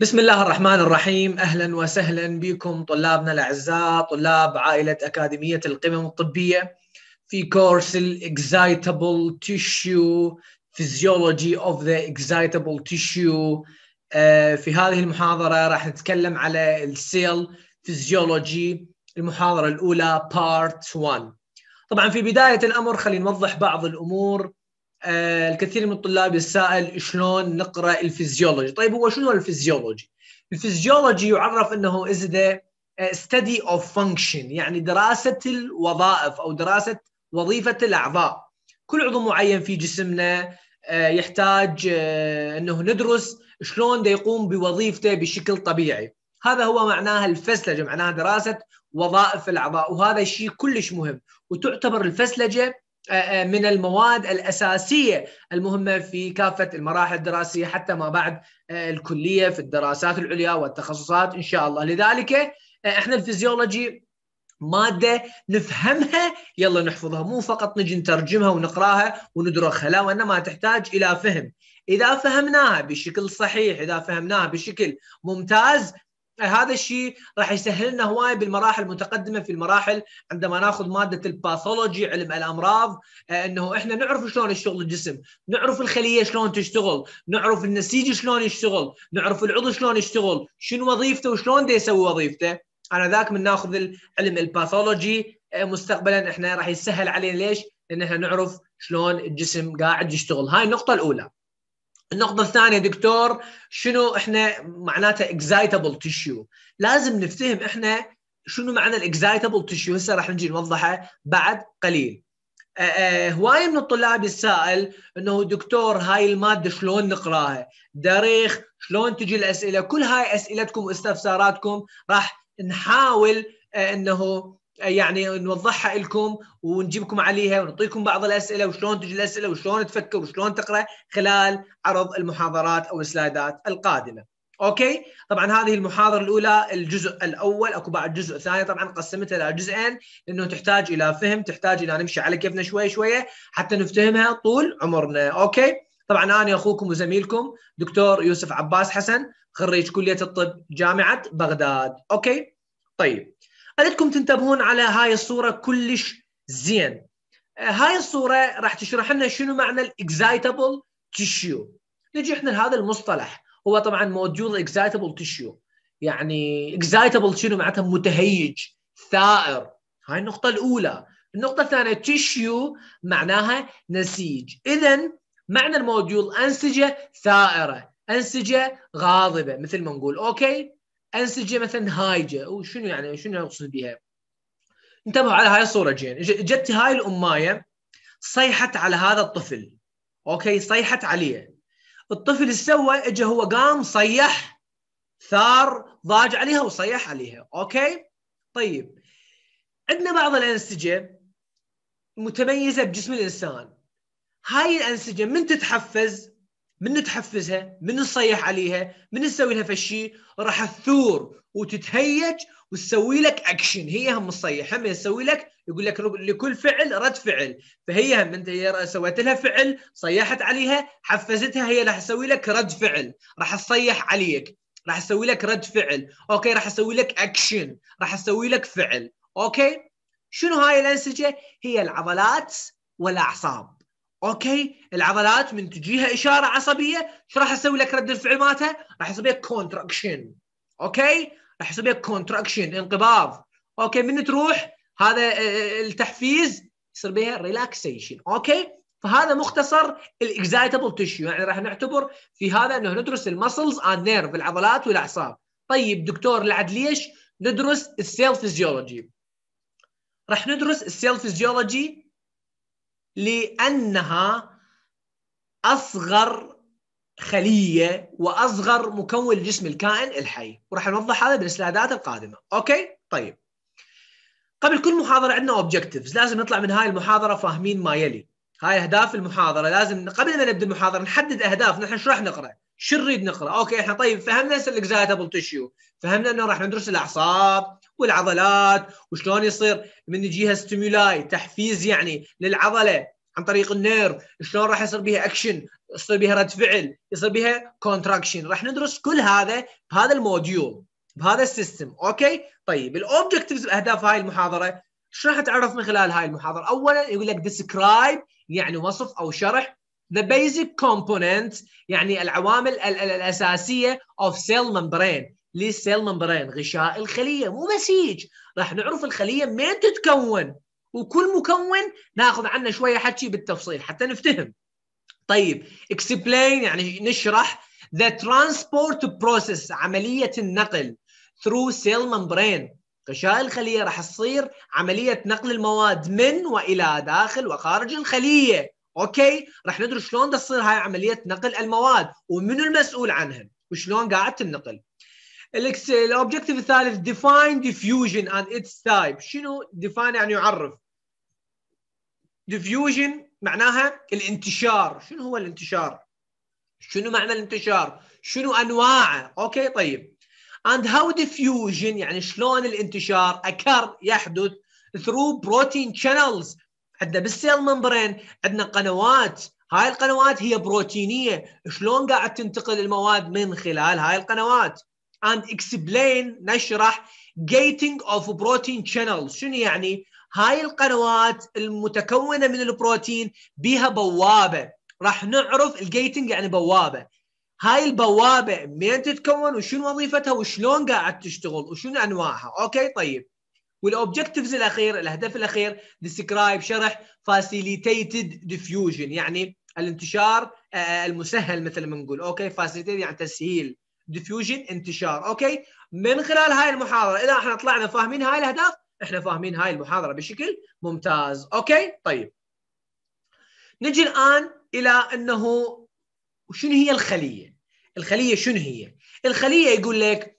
بسم الله الرحمن الرحيم اهلا وسهلا بكم طلابنا الاعزاء طلاب عائله اكاديميه القمم الطبيه في كورس الاكزايتابل تيشو فيزيولوجي اوف ذا اكزايتابل تيشو في هذه المحاضره راح نتكلم على السيل فيزيولوجي المحاضره الاولى بارت 1 طبعا في بدايه الامر خلينا نوضح بعض الامور آه، الكثير من الطلاب يسأل شلون نقرا الفيزيولوجي طيب هو شنو الفيزيولوجي الفيزيولوجي يعرف انه از ذا ستدي اوف فانكشن يعني دراسه الوظائف او دراسه وظيفه الاعضاء كل عضو معين في جسمنا آه، يحتاج آه، انه ندرس شلون ده يقوم بوظيفته بشكل طبيعي هذا هو معناها الفسلجه معناها دراسه وظائف الاعضاء وهذا شيء كلش مهم وتعتبر الفسلجه آه، آه، من المواد الاساسيه المهمه في كافه المراحل الدراسيه حتى ما بعد آه، الكليه في الدراسات العليا والتخصصات ان شاء الله، لذلك احنا الفيزيولوجي ماده نفهمها يلا نحفظها مو فقط نجي نترجمها ونقراها وندرخها لا وانما تحتاج الى فهم اذا فهمناها بشكل صحيح اذا فهمناها بشكل ممتاز هذا الشيء راح يسهل لنا هواي بالمراحل المتقدمه في المراحل عندما ناخذ ماده الباثولوجي علم الامراض آه، انه احنا نعرف شلون يشتغل الجسم، نعرف الخليه شلون تشتغل، نعرف النسيج شلون يشتغل، نعرف العضو شلون يشتغل، شنو وظيفته وشلون دا يسوي وظيفته. انا ذاك من ناخذ علم الباثولوجي آه، مستقبلا احنا راح يسهل علينا ليش؟ لان احنا نعرف شلون الجسم قاعد يشتغل، هاي النقطه الاولى. النقطة الثانية دكتور شنو احنا معناتها اكزايتبل تيشيو لازم نفتهم احنا شنو معنى الاكزايتبل تيشيو هسه راح نجي نوضحه بعد قليل أه، أه، هواية من الطلاب يتساءل انه دكتور هاي المادة شلون نقراها دريخ شلون تجي الاسئلة كل هاي اسئلتكم واستفساراتكم راح نحاول أه، انه يعني نوضحها لكم ونجيبكم عليها ونعطيكم بعض الاسئله وشلون تجي الاسئله وشلون تفكر وشلون تقرا خلال عرض المحاضرات او السلايدات القادمه. اوكي؟ طبعا هذه المحاضره الاولى الجزء الاول اكو بعد جزء ثاني طبعا قسمتها الى جزئين لانه تحتاج الى فهم، تحتاج الى نمشي على كيفنا شوي شويه حتى نفتهمها طول عمرنا، اوكي؟ طبعا انا اخوكم وزميلكم دكتور يوسف عباس حسن خريج كليه الطب جامعه بغداد، اوكي؟ طيب خليتكم تنتبهون على هاي الصوره كلش زين آه، هاي الصوره راح تشرح لنا شنو معنى الاكزايتابل تشيو نجي احنا لهذا المصطلح هو طبعا موديول اكزايتابل تشيو يعني اكزايتابل شنو معناتها متهيج ثائر هاي النقطه الاولى النقطه الثانيه تشيو معناها نسيج اذا معنى الموديول انسجه ثائره انسجه غاضبه مثل ما نقول اوكي انسجه مثلا هايجه وشنو يعني شنو اقصد بها؟ انتبهوا على هاي الصوره جين جت هاي الامايه صيحت على هذا الطفل اوكي صيحت عليه الطفل ايش سوى؟ اجى هو قام صيح ثار ضاج عليها وصيح عليها اوكي؟ طيب عندنا بعض الانسجه متميزه بجسم الانسان هاي الانسجه من تتحفز من نتحفزها من نصيح عليها من نسوي لها فشي راح تثور وتتهيج وتسوي لك اكشن هي هم تصيح هم تسوي لك يقول لك لكل فعل رد فعل فهي هم انت سويت لها فعل صيحت عليها حفزتها هي راح تسوي لك رد فعل راح تصيح عليك راح اسوي لك رد فعل اوكي راح اسوي لك اكشن راح اسوي لك فعل اوكي شنو هاي الانسجه هي العضلات والاعصاب اوكي العضلات من تجيها اشاره عصبيه شو راح اسوي لك رد الفعل مالته؟ راح يصير بيها كونتراكشن اوكي راح يصير بيها كونتراكشن انقباض اوكي من تروح هذا آه، آه، التحفيز يصير بها ريلاكسيشن اوكي فهذا مختصر الاكزايتبل تشيو يعني راح نعتبر في هذا انه ندرس المسلز اند نيرف العضلات والاعصاب طيب دكتور لعد ليش ندرس السيل فيزيولوجي راح ندرس السيل فيزيولوجي لأنها أصغر خلية وأصغر مكون لجسم الكائن الحي وراح نوضح هذا بالسلادات القادمة أوكي؟ طيب قبل كل محاضرة عندنا objectives لازم نطلع من هاي المحاضرة فاهمين ما يلي هاي أهداف المحاضرة لازم قبل ما نبدأ المحاضرة نحدد أهداف نحن شو راح نقرأ شو نريد نقرأ أوكي إحنا طيب فهمنا زايتابل تشيو فهمنا أنه راح ندرس الأعصاب والعضلات وشلون يصير من يجيها ستيمولاي تحفيز يعني للعضله عن طريق النيرف شلون راح يصير بها اكشن يصير بها رد فعل يصير بها كونتراكشن راح ندرس كل هذا بهذا الموديول بهذا السيستم اوكي طيب الاوبجكتيفز اهداف هاي المحاضره ايش راح تعرف من خلال هاي المحاضره اولا يقول لك ديسكرايب يعني وصف او شرح the basic components يعني العوامل الاساسيه of cell membrane للسيل ممبرين غشاء الخليه مو بس راح نعرف الخليه من تتكون وكل مكون ناخذ عنه شويه حكي بالتفصيل حتى نفتهم طيب اكسبلين يعني نشرح ذا ترانسبورت بروسيس عمليه النقل ثرو سيل ممبرين غشاء الخليه راح تصير عمليه نقل المواد من والى داخل وخارج الخليه اوكي راح ندرس شلون تصير هاي عمليه نقل المواد ومنو المسؤول عنها وشلون قاعد تنقل الاوبجكتيف الثالث ديفاين ديفيوجن اند اتس تايب شنو ديفاين يعني يعرف ديفيوجن معناها الانتشار شنو هو الانتشار شنو معنى الانتشار شنو انواعه اوكي طيب اند هاو ديفيوجن يعني شلون الانتشار اكر يحدث ثرو بروتين شانلز عندنا بالسيل ممبرين عندنا قنوات هاي القنوات هي بروتينيه شلون قاعد تنتقل المواد من خلال هاي القنوات and explain نشرح gating of protein channels شنو يعني؟ هاي القنوات المتكونه من البروتين بها بوابه راح نعرف الجيتنج يعني بوابه هاي البوابه منين تتكون وشنو وظيفتها وشلون قاعد تشتغل وشنو انواعها اوكي طيب والاوبجكتيفز الاخير الهدف الاخير ديسكرايب شرح facilitated ديفيوجن يعني الانتشار آه، المسهل مثل ما نقول اوكي facilitated يعني تسهيل ديفيوجن انتشار اوكي من خلال هاي المحاضره اذا احنا طلعنا فاهمين هاي الاهداف احنا فاهمين هاي المحاضره بشكل ممتاز اوكي طيب نجي الان الى انه شنو هي الخليه الخليه شنو هي الخليه يقول لك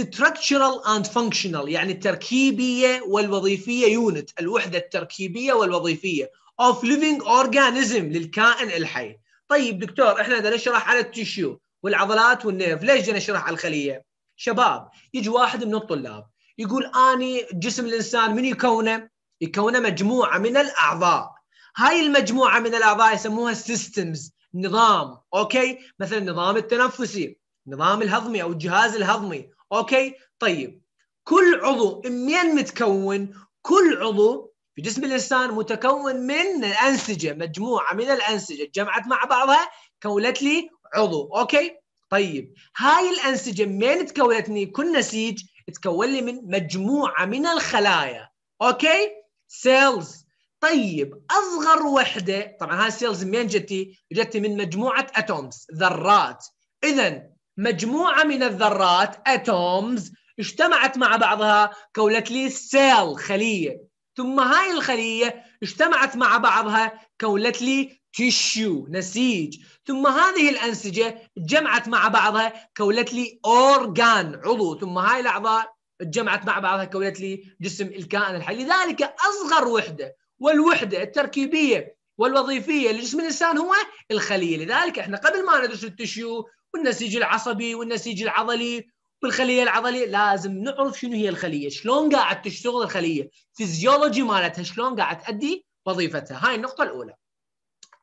structural and functional يعني التركيبيه والوظيفيه يونت الوحده التركيبيه والوظيفيه of living organism للكائن الحي طيب دكتور احنا بدنا نشرح على التشيو والعضلات والنيرف ليش جينا نشرح على الخليه شباب يجي واحد من الطلاب يقول اني جسم الانسان من يكونه يكونه مجموعه من الاعضاء هاي المجموعه من الاعضاء يسموها سيستمز نظام اوكي مثلا النظام التنفسي النظام الهضمي او الجهاز الهضمي اوكي طيب كل عضو منين متكون كل عضو في جسم الانسان متكون من الانسجه مجموعه من الانسجه جمعت مع بعضها كونت لي عضو اوكي طيب هاي الانسجه منين تكونتني كل نسيج تكون لي من مجموعه من الخلايا اوكي سيلز طيب اصغر وحده طبعا هاي السيلز منين جتي جتي من مجموعه اتومز ذرات اذا مجموعه من الذرات اتومز اجتمعت مع بعضها كونت لي سيل خليه ثم هاي الخليه اجتمعت مع بعضها كونت لي تيشيو نسيج ثم هذه الأنسجة تجمعت مع بعضها كولت لي أورجان عضو ثم هاي الأعضاء تجمعت مع بعضها كولت لي جسم الكائن الحي لذلك أصغر وحدة والوحدة التركيبية والوظيفية لجسم الإنسان هو الخلية لذلك إحنا قبل ما ندرس التيشيو والنسيج العصبي والنسيج العضلي والخلية العضلية لازم نعرف شنو هي الخلية شلون قاعد تشتغل الخلية فيزيولوجي مالتها شلون قاعد تؤدي وظيفتها هاي النقطة الأولى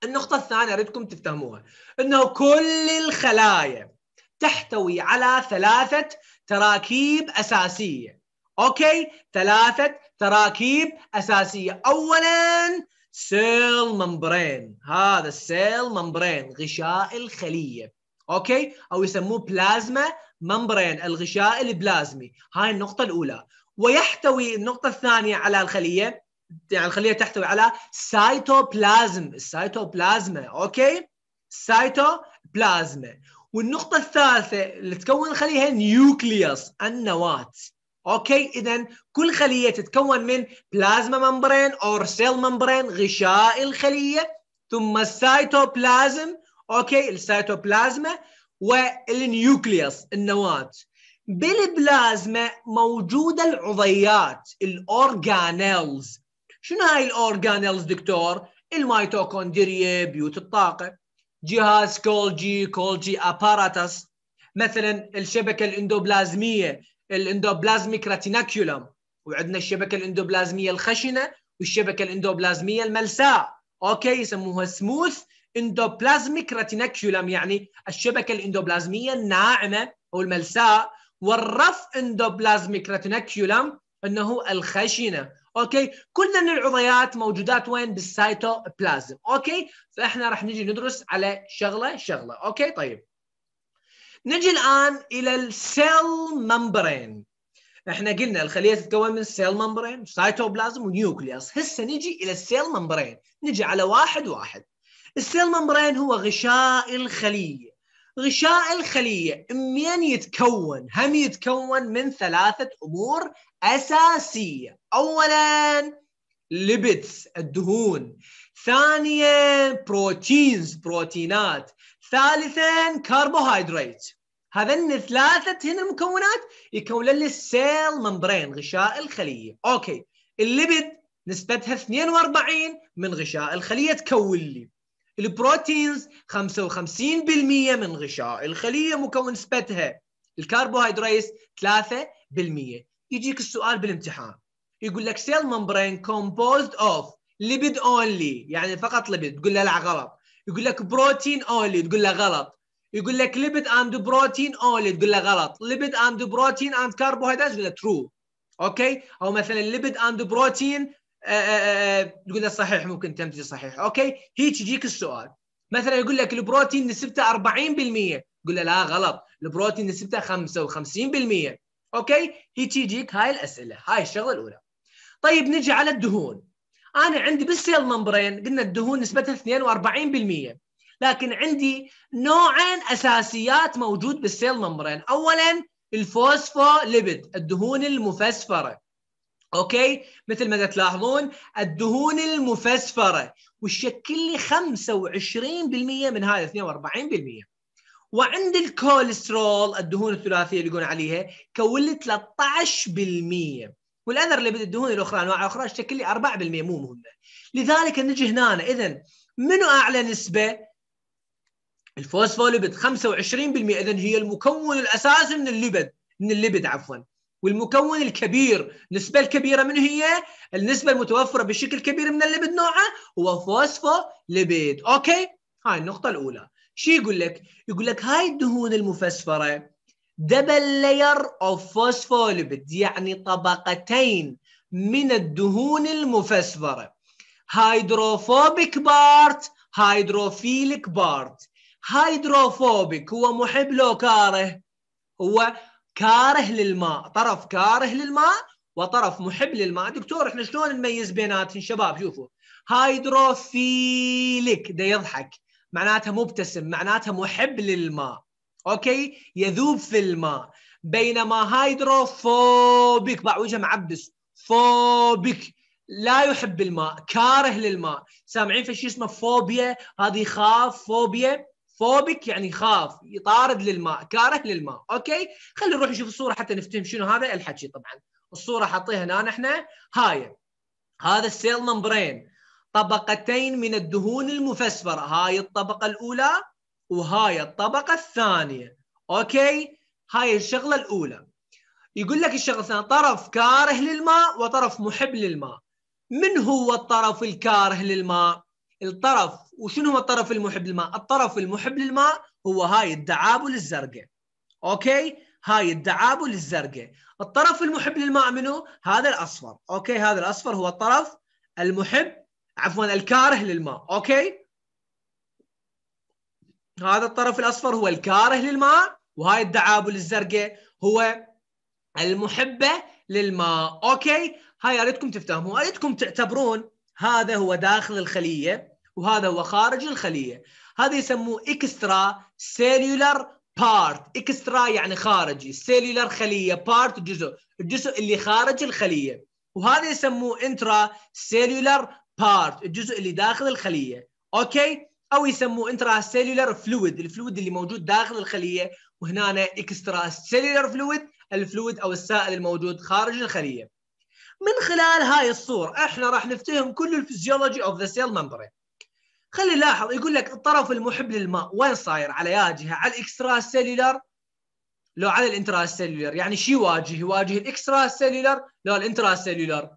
النقطة الثانية أريدكم تفهموها أنه كل الخلايا تحتوي على ثلاثة تراكيب أساسية أوكي ثلاثة تراكيب أساسية أولا سيل ممبرين هذا السيل ممبرين غشاء الخلية أوكي أو يسموه بلازما ممبرين الغشاء البلازمي هاي النقطة الأولى ويحتوي النقطة الثانية على الخلية يعني الخليه تحتوي على سايتوبلازم السايتوبلازما اوكي سايتوبلازما والنقطة الثالثة اللي تكون الخلية نيوكليوس النواة اوكي اذا كل خلية تتكون من بلازما ممبرين اور سيل ممبرين غشاء الخلية ثم السايتوبلازم اوكي السايتوبلازما والنيوكليوس النواة بالبلازما موجودة العضيات الاورجانيلز شنو هاي الاورجانيلز دكتور الميتوكوندريا بيوت الطاقه جهاز كولجي كولجي اباراتس مثلا الشبكه الاندوبلازميه الاندوبلازميك راتيناكيولم وعندنا الشبكه الاندوبلازميه الخشنه والشبكه الاندوبلازميه الملساء اوكي يسموها سموث اندوبلازميك راتيناكيولم يعني الشبكه الاندوبلازميه الناعمه او الملساء والرف اندوبلازميك راتيناكيولم انه الخشنه اوكي كل من العضيات موجودات وين بالسيتوبلازم اوكي فاحنا راح نجي ندرس على شغله شغله اوكي طيب نجي الان الى السيل ممبرين احنا قلنا الخليه تتكون من سيل ممبرين سيتوبلازم ونيوكليوس هسه نجي الى السيل ممبرين نجي على واحد واحد السيل ممبرين هو غشاء الخليه غشاء الخليه منين يتكون هم يتكون من ثلاثه امور أساسية أولا ليبتس الدهون ثانيا بروتينز بروتينات ثالثا كربوهيدرات هذن ثلاثة هنا المكونات يكون لي السيل ممبرين غشاء الخلية أوكي الليبت نسبتها 42 من غشاء الخلية تكون لي البروتينز 55% من غشاء الخلية مكون نسبتها الكربوهيدرات 3% يجيك السؤال بالامتحان يقول لك سيل ممبرين كومبوزد اوف ليبيد اونلي يعني فقط ليبيد تقول له لا غلط يقول لك بروتين اونلي تقول له غلط يقول لك ليبيد اند بروتين اونلي تقول له غلط ليبيد اند بروتين اند كربوهيدرات تقول له ترو اوكي او مثلا ليبيد اند بروتين تقول له صحيح ممكن تمزج صحيح اوكي هيك يجيك السؤال مثلا يقول لك البروتين نسبته 40% تقول له لا غلط البروتين نسبته 55% اوكي هي تجيك هاي الاسئله هاي الشغله الاولى طيب نجي على الدهون انا عندي بالسيل ممبرين قلنا الدهون نسبتها 42% لكن عندي نوعين اساسيات موجود بالسيل ممبرين اولا الفوسفوليبيد الدهون المفسفره اوكي مثل ما تلاحظون الدهون المفسفره وتشكل لي 25% من هذا 42% وعند الكوليسترول الدهون الثلاثيه اللي يقولون عليها كول 13% والاذر اللي الدهون الاخرى انواع اخرى تشكل لي 4% مو مهمه لذلك نجي هنا اذا منو اعلى نسبه الفوسفوليبيد 25% اذا هي المكون الاساسي من الليبد من الليبد عفوا والمكون الكبير النسبة الكبيرة من هي؟ النسبة المتوفرة بشكل كبير من الليبيد نوعه هو فوسفوليبيد، أوكي؟ هاي النقطة الأولى. شو يقول لك؟ يقول لك هاي الدهون المفسفره دبل لاير اوف فوسفوليبيد يعني طبقتين من الدهون المفسفره هيدروفوبيك بارت هيدروفيليك بارت هيدروفوبيك هو محب لو كاره هو كاره للماء طرف كاره للماء وطرف محب للماء دكتور احنا شلون نميز بيناتهم شباب شوفوا هيدروفيليك ده يضحك معناتها مبتسم معناتها محب للماء اوكي يذوب في الماء بينما هيدروفوبيك باع وجهه معبس فوبيك لا يحب الماء كاره للماء سامعين في شيء اسمه فوبيا هذه خاف فوبيا فوبيك يعني خاف يطارد للماء كاره للماء اوكي خلينا نروح نشوف الصوره حتى نفتهم شنو هذا الحكي طبعا الصوره حطيها هنا نحن هاي هذا السيل ممبرين طبقتين من الدهون المفسفرة هاي الطبقة الأولى وهاي الطبقة الثانية أوكي هاي الشغلة الأولى يقول لك الشغلة الثانية طرف كاره للماء وطرف محب للماء من هو الطرف الكاره للماء الطرف وشنو هو الطرف المحب للماء الطرف المحب للماء هو هاي الدعابل الزرقاء أوكي هاي الدعابل الزرقاء الطرف المحب للماء منه هذا الأصفر أوكي هذا الأصفر هو الطرف المحب عفوا الكاره للماء اوكي هذا الطرف الاصفر هو الكاره للماء وهاي الدعابل الزرقاء هو المحبه للماء اوكي هاي اريدكم تفهموا اريدكم تعتبرون هذا هو داخل الخليه وهذا هو خارج الخليه هذا يسموه اكسترا سيلولار بارت اكسترا يعني خارجي سيلولار خليه بارت جزء الجزء اللي خارج الخليه وهذا يسموه انترا سيلولار بارت الجزء اللي داخل الخليه اوكي او يسموه انترا سيلولر فلويد الفلويد اللي موجود داخل الخليه وهنا اكسترا سيلولر فلويد الفلويد او السائل الموجود خارج الخليه من خلال هاي الصور احنا راح نفتهم كل الفيزيولوجي اوف ذا سيل ممبرين خلي نلاحظ يقول لك الطرف المحب للماء وين صاير على يا جهه على الاكسترا سيلولر لو على الانترا سيلولر يعني شو يواجه يواجه الاكسترا سيلولر لو الانترا سيلولر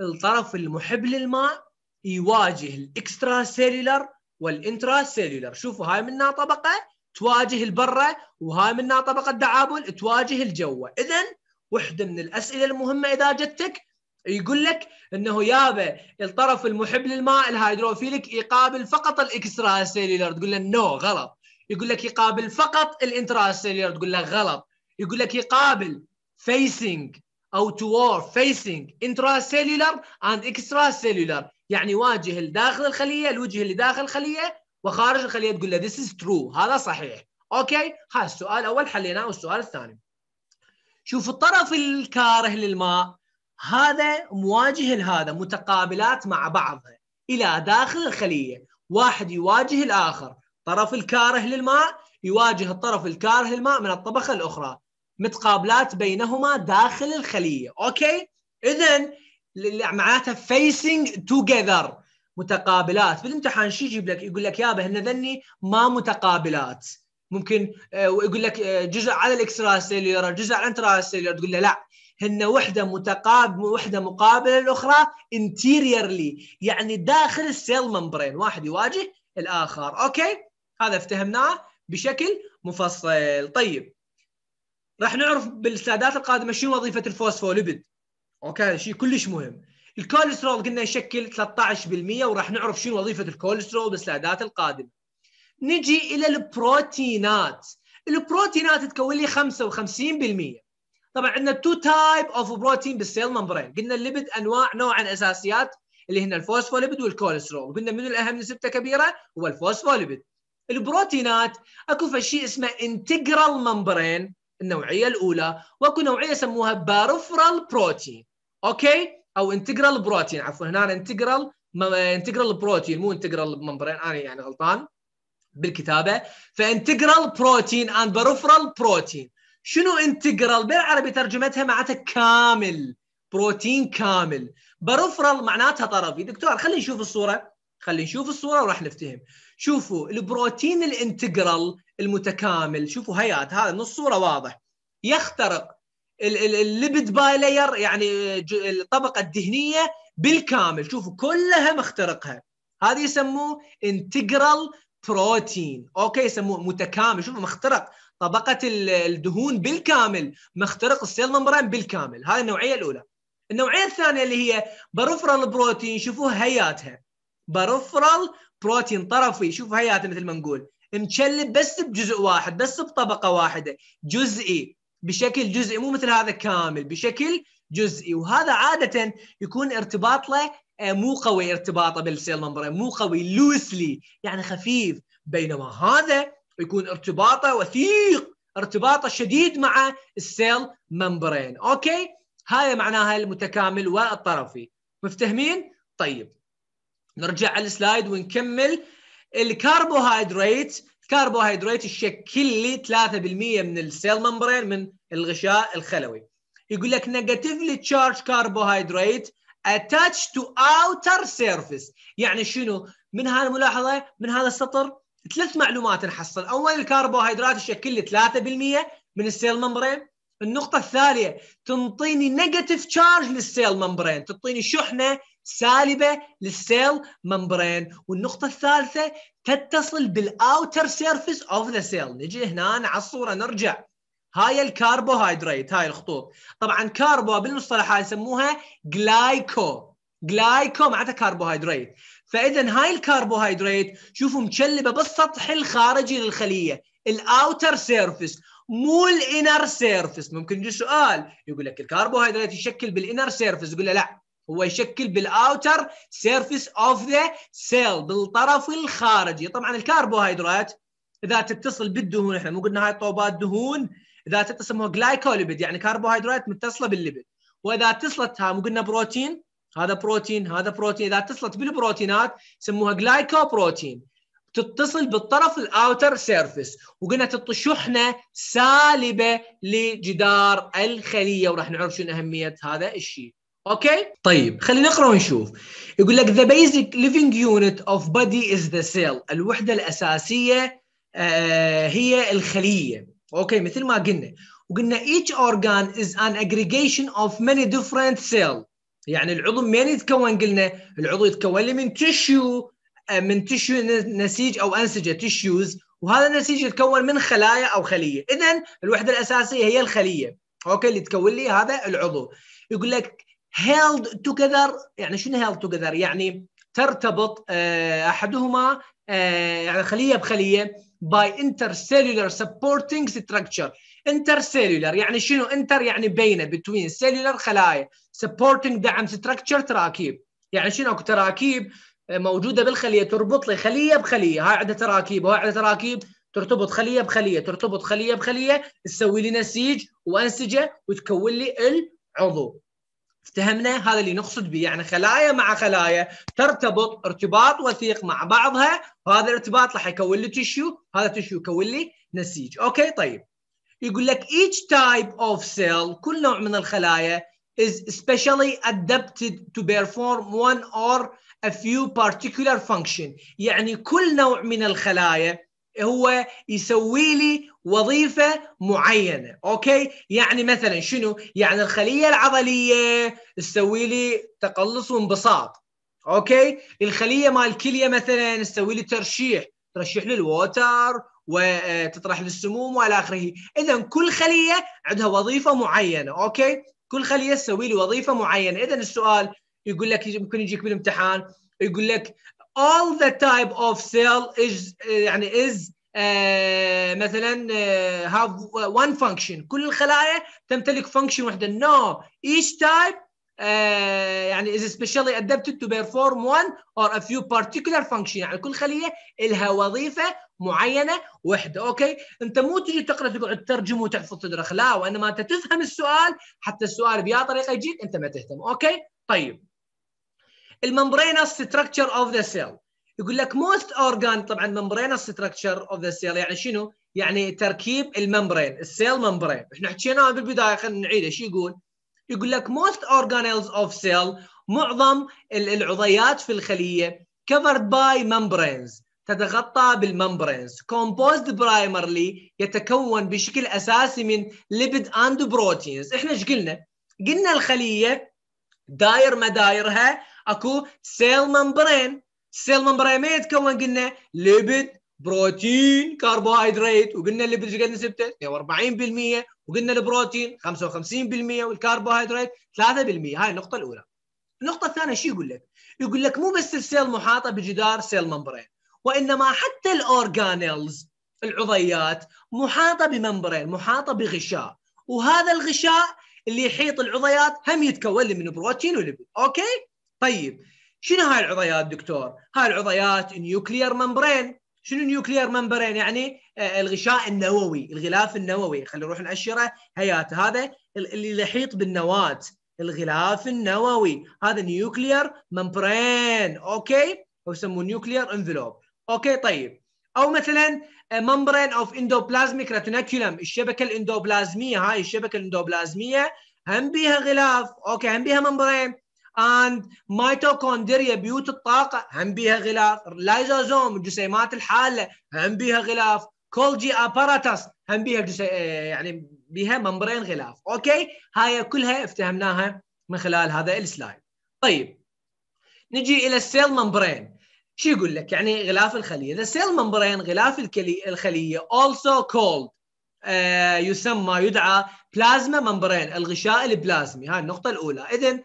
الطرف المحب للماء يواجه الاكسترا سيلولر والانترا سيلولر شوفوا هاي منها طبقه تواجه البره وهاي منها طبقه دعابل تواجه الجو اذا وحده من الاسئله المهمه اذا جتك يقول لك انه يابا الطرف المحب للماء الهيدروفيلك يقابل فقط الاكسترا سيلولر تقول له نو غلط يقول لك يقابل فقط الانترا سيلولر تقول له غلط يقول لك يقابل فيسنج او توار فيسنج انترا سيلولر اند اكسترا سيلولر يعني واجه الداخل الخليه الوجه اللي داخل الخليه وخارج الخليه تقول له this is true هذا صحيح اوكي هذا السؤال الاول حليناه والسؤال الثاني شوف الطرف الكاره للماء هذا مواجه لهذا متقابلات مع بعضها الى داخل الخليه واحد يواجه الاخر طرف الكاره للماء يواجه الطرف الكاره للماء من الطبقه الاخرى متقابلات بينهما داخل الخليه اوكي اذا معناتها فيسنج توجذر متقابلات بالامتحان شو يجيب لك يقول لك يابا هن ذني ما متقابلات ممكن آه، ويقول لك آه، جزء على الاكسترا سيلير جزء على الانترا سيلير تقول له لا هن وحده متقابل وحده مقابله للاخرى انتيريرلي يعني داخل السيل ممبرين واحد يواجه الاخر اوكي هذا افتهمناه بشكل مفصل طيب راح نعرف بالسادات القادمه شنو وظيفه الفوسفوليبيد اوكي شيء كلش مهم الكوليسترول قلنا يشكل 13% وراح نعرف شنو وظيفه الكوليسترول بالسلايدات القادمه نجي الى البروتينات البروتينات تكون لي 55% طبعا عندنا تو تايب اوف بروتين بالسيل ممبرين قلنا الليبد انواع نوعا اساسيات اللي هنا الفوسفوليبيد والكوليسترول قلنا من الاهم نسبته كبيره هو الفوسفوليبيد البروتينات اكو شيء اسمه انتجرال ممبرين النوعيه الاولى واكو نوعيه يسموها بارفرال بروتين اوكي او انتجرال بروتين عفوا هنا انتجرال انتجرال بروتين مو انتجرال ممبرين انا يعني غلطان بالكتابه فانتجرال بروتين اند بارفرال بروتين شنو انتجرال بالعربي ترجمتها معناتها كامل بروتين كامل برفرال معناتها طرفي دكتور خلينا نشوف الصوره خلينا نشوف الصوره وراح نفتهم شوفوا البروتين الانتجرال المتكامل شوفوا هيات هذا من الصوره واضح يخترق الليبد لاير يعني الطبقه الدهنيه بالكامل شوفوا كلها مخترقها هذه يسموه انتجرال بروتين اوكي يسموه متكامل شوفوا مخترق طبقه الدهون بالكامل مخترق السيل ممبران بالكامل هذه النوعيه الاولى النوعيه الثانيه اللي هي برفرال بروتين شوفوا هياتها برفرال بروتين طرفي شوفوا هياتها مثل ما نقول مشلب بس بجزء واحد بس بطبقه واحده جزئي بشكل جزئي مو مثل هذا كامل بشكل جزئي وهذا عاده يكون ارتباط له آه، مو قوي ارتباطه بالسيل ممبرين مو قوي لوسلي يعني خفيف بينما هذا يكون ارتباطه وثيق ارتباطه شديد مع السيل ممبرين اوكي هاي معناها المتكامل والطرفي مفتهمين طيب نرجع على السلايد ونكمل الكربوهيدرات الكربوهيدرات يشكل لي 3% من السيل ممبرين من الغشاء الخلوي يقول لك نيجاتيفلي تشارج كربوهيدرات اتاتش تو اوتر سيرفيس يعني شنو من هذه الملاحظه من هذا السطر ثلاث معلومات نحصل اول الكربوهيدرات يشكل لي 3% من السيل ممبرين النقطة الثانية تنطيني نيجاتيف تشارج للسيل ممبرين، تعطيني شحنة سالبه للسيل ممبرين والنقطه الثالثه تتصل بالاوتر سيرفيس اوف ذا سيل نجي هنا على الصوره نرجع هاي الكربوهيدرات هاي الخطوط طبعا كاربو بالمصطلح يسموها جلايكو جلايكو معناتها كربوهيدرات فاذا هاي الكربوهيدرات شوفوا مشلبه بالسطح الخارجي للخليه الاوتر سيرفيس مو الانر سيرفيس ممكن يجي سؤال يقول لك الكربوهيدرات يشكل بالانر سيرفيس يقول له لا هو يشكل بالاوتر سيرفيس اوف ذا سيل بالطرف الخارجي طبعا الكربوهيدرات اذا تتصل بالدهون احنا مو قلنا هاي طوبات دهون اذا تتصل جلايكوليبيد يعني كربوهيدرات متصله بالليبيد واذا اتصلت مو قلنا بروتين هذا بروتين هذا بروتين اذا اتصلت بالبروتينات يسموها جلايكوبروتين تتصل بالطرف الاوتر سيرفيس وقلنا شحنه سالبه لجدار الخليه وراح نعرف شنو اهميه هذا الشيء اوكي طيب خلينا نقرا ونشوف يقول لك ذا بيزك ليفنج يونت اوف بودي از ذا سيل الوحده الاساسيه آه هي الخليه اوكي مثل ما قلنا وقلنا each organ is an aggregation of many different cell يعني العضو من يتكون قلنا العضو يتكون لي من تشيو آه، من تشيو نسيج او انسجه تشيوز وهذا النسيج يتكون من خلايا او خليه اذا الوحده الاساسيه هي الخليه اوكي اللي تكون لي هذا العضو يقول لك held together يعني شنو held together يعني ترتبط آه، احدهما آه، يعني خليه بخليه by intercellular supporting structure intercellular يعني شنو انتر يعني بينه between cellular خلايا supporting دعم structure تراكيب يعني شنو اكو تراكيب آه، موجوده بالخليه تربط لي خليه بخليه هاي عندها تراكيب وهاي عندها تراكيب ترتبط خليه بخليه ترتبط خليه بخليه تسوي لي نسيج وانسجه وتكون لي العضو افتهمنا هذا اللي نقصد به يعني خلايا مع خلايا ترتبط ارتباط وثيق مع بعضها وهذا الارتباط راح يكون لي تشيو هذا تشيو يكون لي نسيج اوكي طيب يقول لك each type of cell كل نوع من الخلايا is specially adapted to perform one or a few particular function يعني كل نوع من الخلايا هو يسوي لي وظيفة معينة أوكي يعني مثلا شنو يعني الخلية العضلية تسوي لي تقلص وانبساط أوكي الخلية مال الكلية مثلا تسوي لي ترشيح ترشيح للووتر وتطرح آه، للسموم والى اخره اذا كل خليه عندها وظيفه معينه اوكي كل خليه تسوي لي وظيفه معينه اذا السؤال يقول لك ممكن يجيك بالامتحان يقول لك all the type of cell is يعني is آه، مثلا هاف وان فانكشن كل الخلايا تمتلك فانكشن واحده نو ايش تايب يعني is specially adapted to perform one or a few particular function يعني كل خليه لها وظيفه معينه وحده اوكي انت مو تجي تقرا تقعد تترجم وتحفظ تدرخ لا وانما انت تفهم السؤال حتى السؤال بيا طريقه يجيك انت ما تهتم اوكي طيب الممبرينا ستراكشر اوف ذا سيل يقول لك موست اورجان طبعا ممبرين ستراكشر اوف ذا سيل يعني شنو؟ يعني تركيب الممبرين السيل ممبرين احنا حكيناها بالبدايه خلينا نعيده شو يقول؟ يقول لك موست اورجانيلز اوف سيل معظم العضيات في الخليه كفرد باي ممبرينز تتغطى بالممبرينز كومبوزد برايمرلي يتكون بشكل اساسي من ليبيد اند بروتينز احنا ايش قلنا؟ قلنا الخليه داير مدايرها اكو سيل ممبرين السيل ما يتكون قلنا ليبيد بروتين كربوهيدرات وقلنا الليبيد ايش قد نسبته؟ 42% وقلنا البروتين 55% والكربوهيدرات 3% هاي النقطة الأولى. النقطة الثانية شو يقول لك؟ يقول لك مو بس السيل محاطة بجدار سيل ممبرين وإنما حتى الأورجانيلز العضيات محاطة بممبرين محاطة بغشاء وهذا الغشاء اللي يحيط العضيات هم يتكون من بروتين وليبيد أوكي؟ طيب شنو هاي العضيات دكتور؟ هاي العضيات نيوكليير ممبرين شنو نيوكليير ممبرين يعني آه، الغشاء النووي الغلاف النووي خلينا نروح نأشره هيات هذا اللي يحيط بالنواة الغلاف النووي هذا نيوكليير ممبرين اوكي او يسموه نيوكليير انفلوب اوكي طيب او مثلا آه، ممبرين اوف اندوبلازميك ريتينكولم الشبكه الاندوبلازميه هاي الشبكه الاندوبلازميه هم بيها غلاف اوكي هم بيها ممبرين and mitochondria بيوت الطاقة هم بيها غلاف لايزوزوم جسيمات الحالة هم بيها غلاف كولجي اباراتس هم بيها جسي... آه، يعني بيها ممبرين غلاف اوكي هاي كلها افتهمناها من خلال هذا السلايد طيب نجي الى السيل ممبرين شو يقول لك يعني غلاف الخليه the cell membrane غلاف الكلي... الخليه also called آه، يسمى يدعى بلازما ممبرين الغشاء البلازمي هاي النقطه الاولى إذن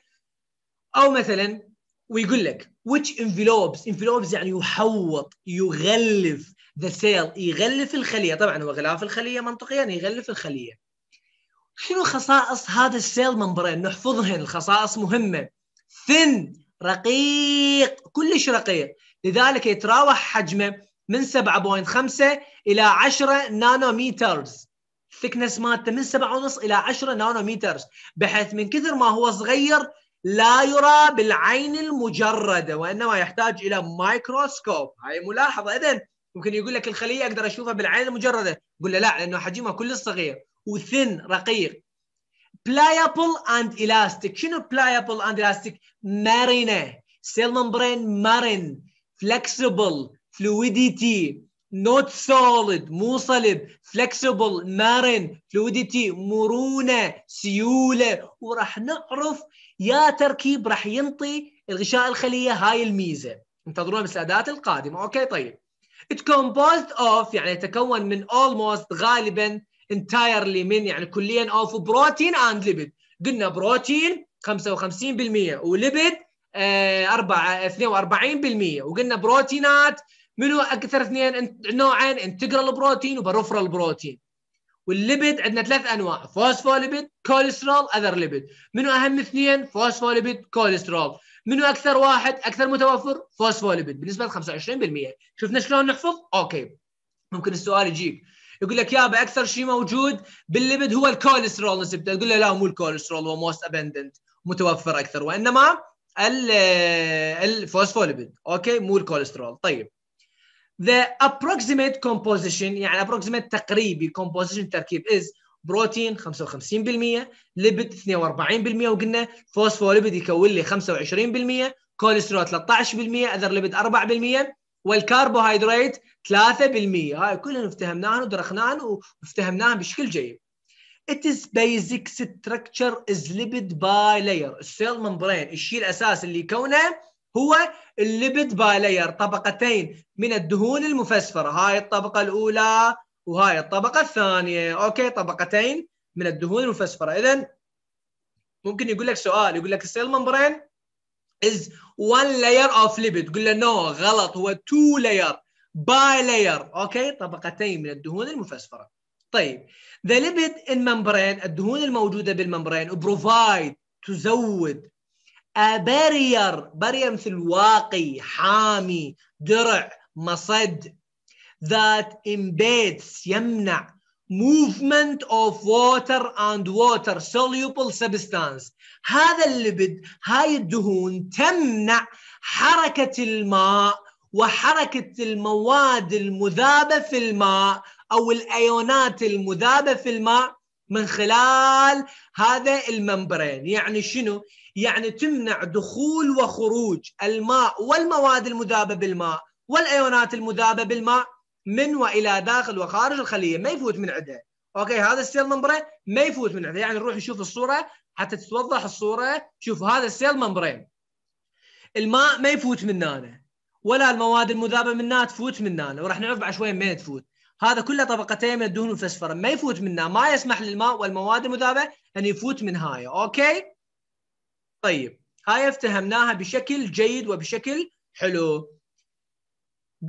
او مثلا ويقول لك which envelopes envelopes يعني يحوط يغلف the cell يغلف الخليه طبعا هو غلاف الخليه منطقيا يغلف الخليه شنو خصائص هذا السيل ممبرين نحفظهن الخصائص مهمه ثن رقيق كلش رقيق لذلك يتراوح حجمه من 7.5 الى 10 نانوميترز الثكنس مالته من 7.5 الى 10 نانوميترز بحيث من كثر ما هو صغير لا يرى بالعين المجردة وإنما يحتاج إلى مايكروسكوب هاي ملاحظة إذن ممكن يقول لك الخلية أقدر أشوفها بالعين المجردة قل له لا لأنه حجمها كل صغير وثن رقيق بلايبل اند إلاستيك شنو بلايبل اند إلاستيك مرنة سيل ممبرين مرن فلكسبل فلويديتي نوت سوليد مو صلب فلكسبل مرن فلويديتي مرونه سيوله وراح نعرف يا تركيب راح ينطي الغشاء الخليه هاي الميزه انتظرونا بالسادات القادمه اوكي طيب it composed of يعني يتكون من almost غالبا entirely من يعني كليا of protein and lipid قلنا بروتين 55% وليبيد 4 42% وقلنا بروتينات منو اكثر اثنين نوعين انتجرال بروتين وبرفرال بروتين والليبيد عندنا ثلاث انواع فوسفوليبيد كوليسترول اذر ليبيد منو اهم اثنين فوسفوليبيد كوليسترول منو اكثر واحد اكثر متوفر فوسفوليبيد بنسبه 25% شفنا شلون نحفظ اوكي ممكن السؤال يجيك يقول لك يابا اكثر شيء موجود بالليبيد هو الكوليسترول نسبته تقول له لا مو الكوليسترول هو موست ابندنت متوفر اكثر وانما الفوسفوليبيد اوكي مو الكوليسترول طيب The approximate composition يعني approximate تقريبي composition تركيب is بروتين 55% ليبيد 42% وقلنا فوسفوليبيد يكون لي 25% كوليسترول 13% اذر ليبيد 4% والكربوهيدرات 3% هاي كلهم افتهمناهم ودرخناهم وافتهمناهم بشكل جيد. It is basic structure is lipid bilayer السيل membrane الشيء الاساس اللي كونه هو الليبيد بالاير طبقتين من الدهون المفسفرة هاي الطبقة الأولى وهاي الطبقة الثانية أوكي طبقتين من الدهون المفسفرة إذا ممكن يقول لك سؤال يقول لك السيل ممبرين is one layer of lipid تقول له no غلط هو two layer باي layer اوكي طبقتين من الدهون المفسفره طيب the lipid in membrane الدهون الموجوده بالممبرين provide تزود بارير آه، بارير مثل واقي حامي درع مصد that embeds يمنع movement of water and water soluble substance هذا اللبد هاي الدهون تمنع حركة الماء وحركة المواد المذابة في الماء أو الأيونات المذابة في الماء من خلال هذا الممبرين يعني شنو؟ يعني تمنع دخول وخروج الماء والمواد المذابه بالماء والايونات المذابه بالماء من والى داخل وخارج الخليه ما يفوت من عندها اوكي هذا السيل ممبرين ما يفوت من عندها يعني نروح نشوف الصوره حتى تتوضح الصوره شوف هذا السيل ممبرين الماء ما يفوت من هنا ولا المواد المذابه منها تفوت من هنا وراح نعرف بعد شوي منين تفوت هذا كله طبقتين من الدهون والفسفره ما يفوت هنا ما يسمح للماء والمواد المذابه ان يفوت من هاي اوكي طيب هاي افتهمناها بشكل جيد وبشكل حلو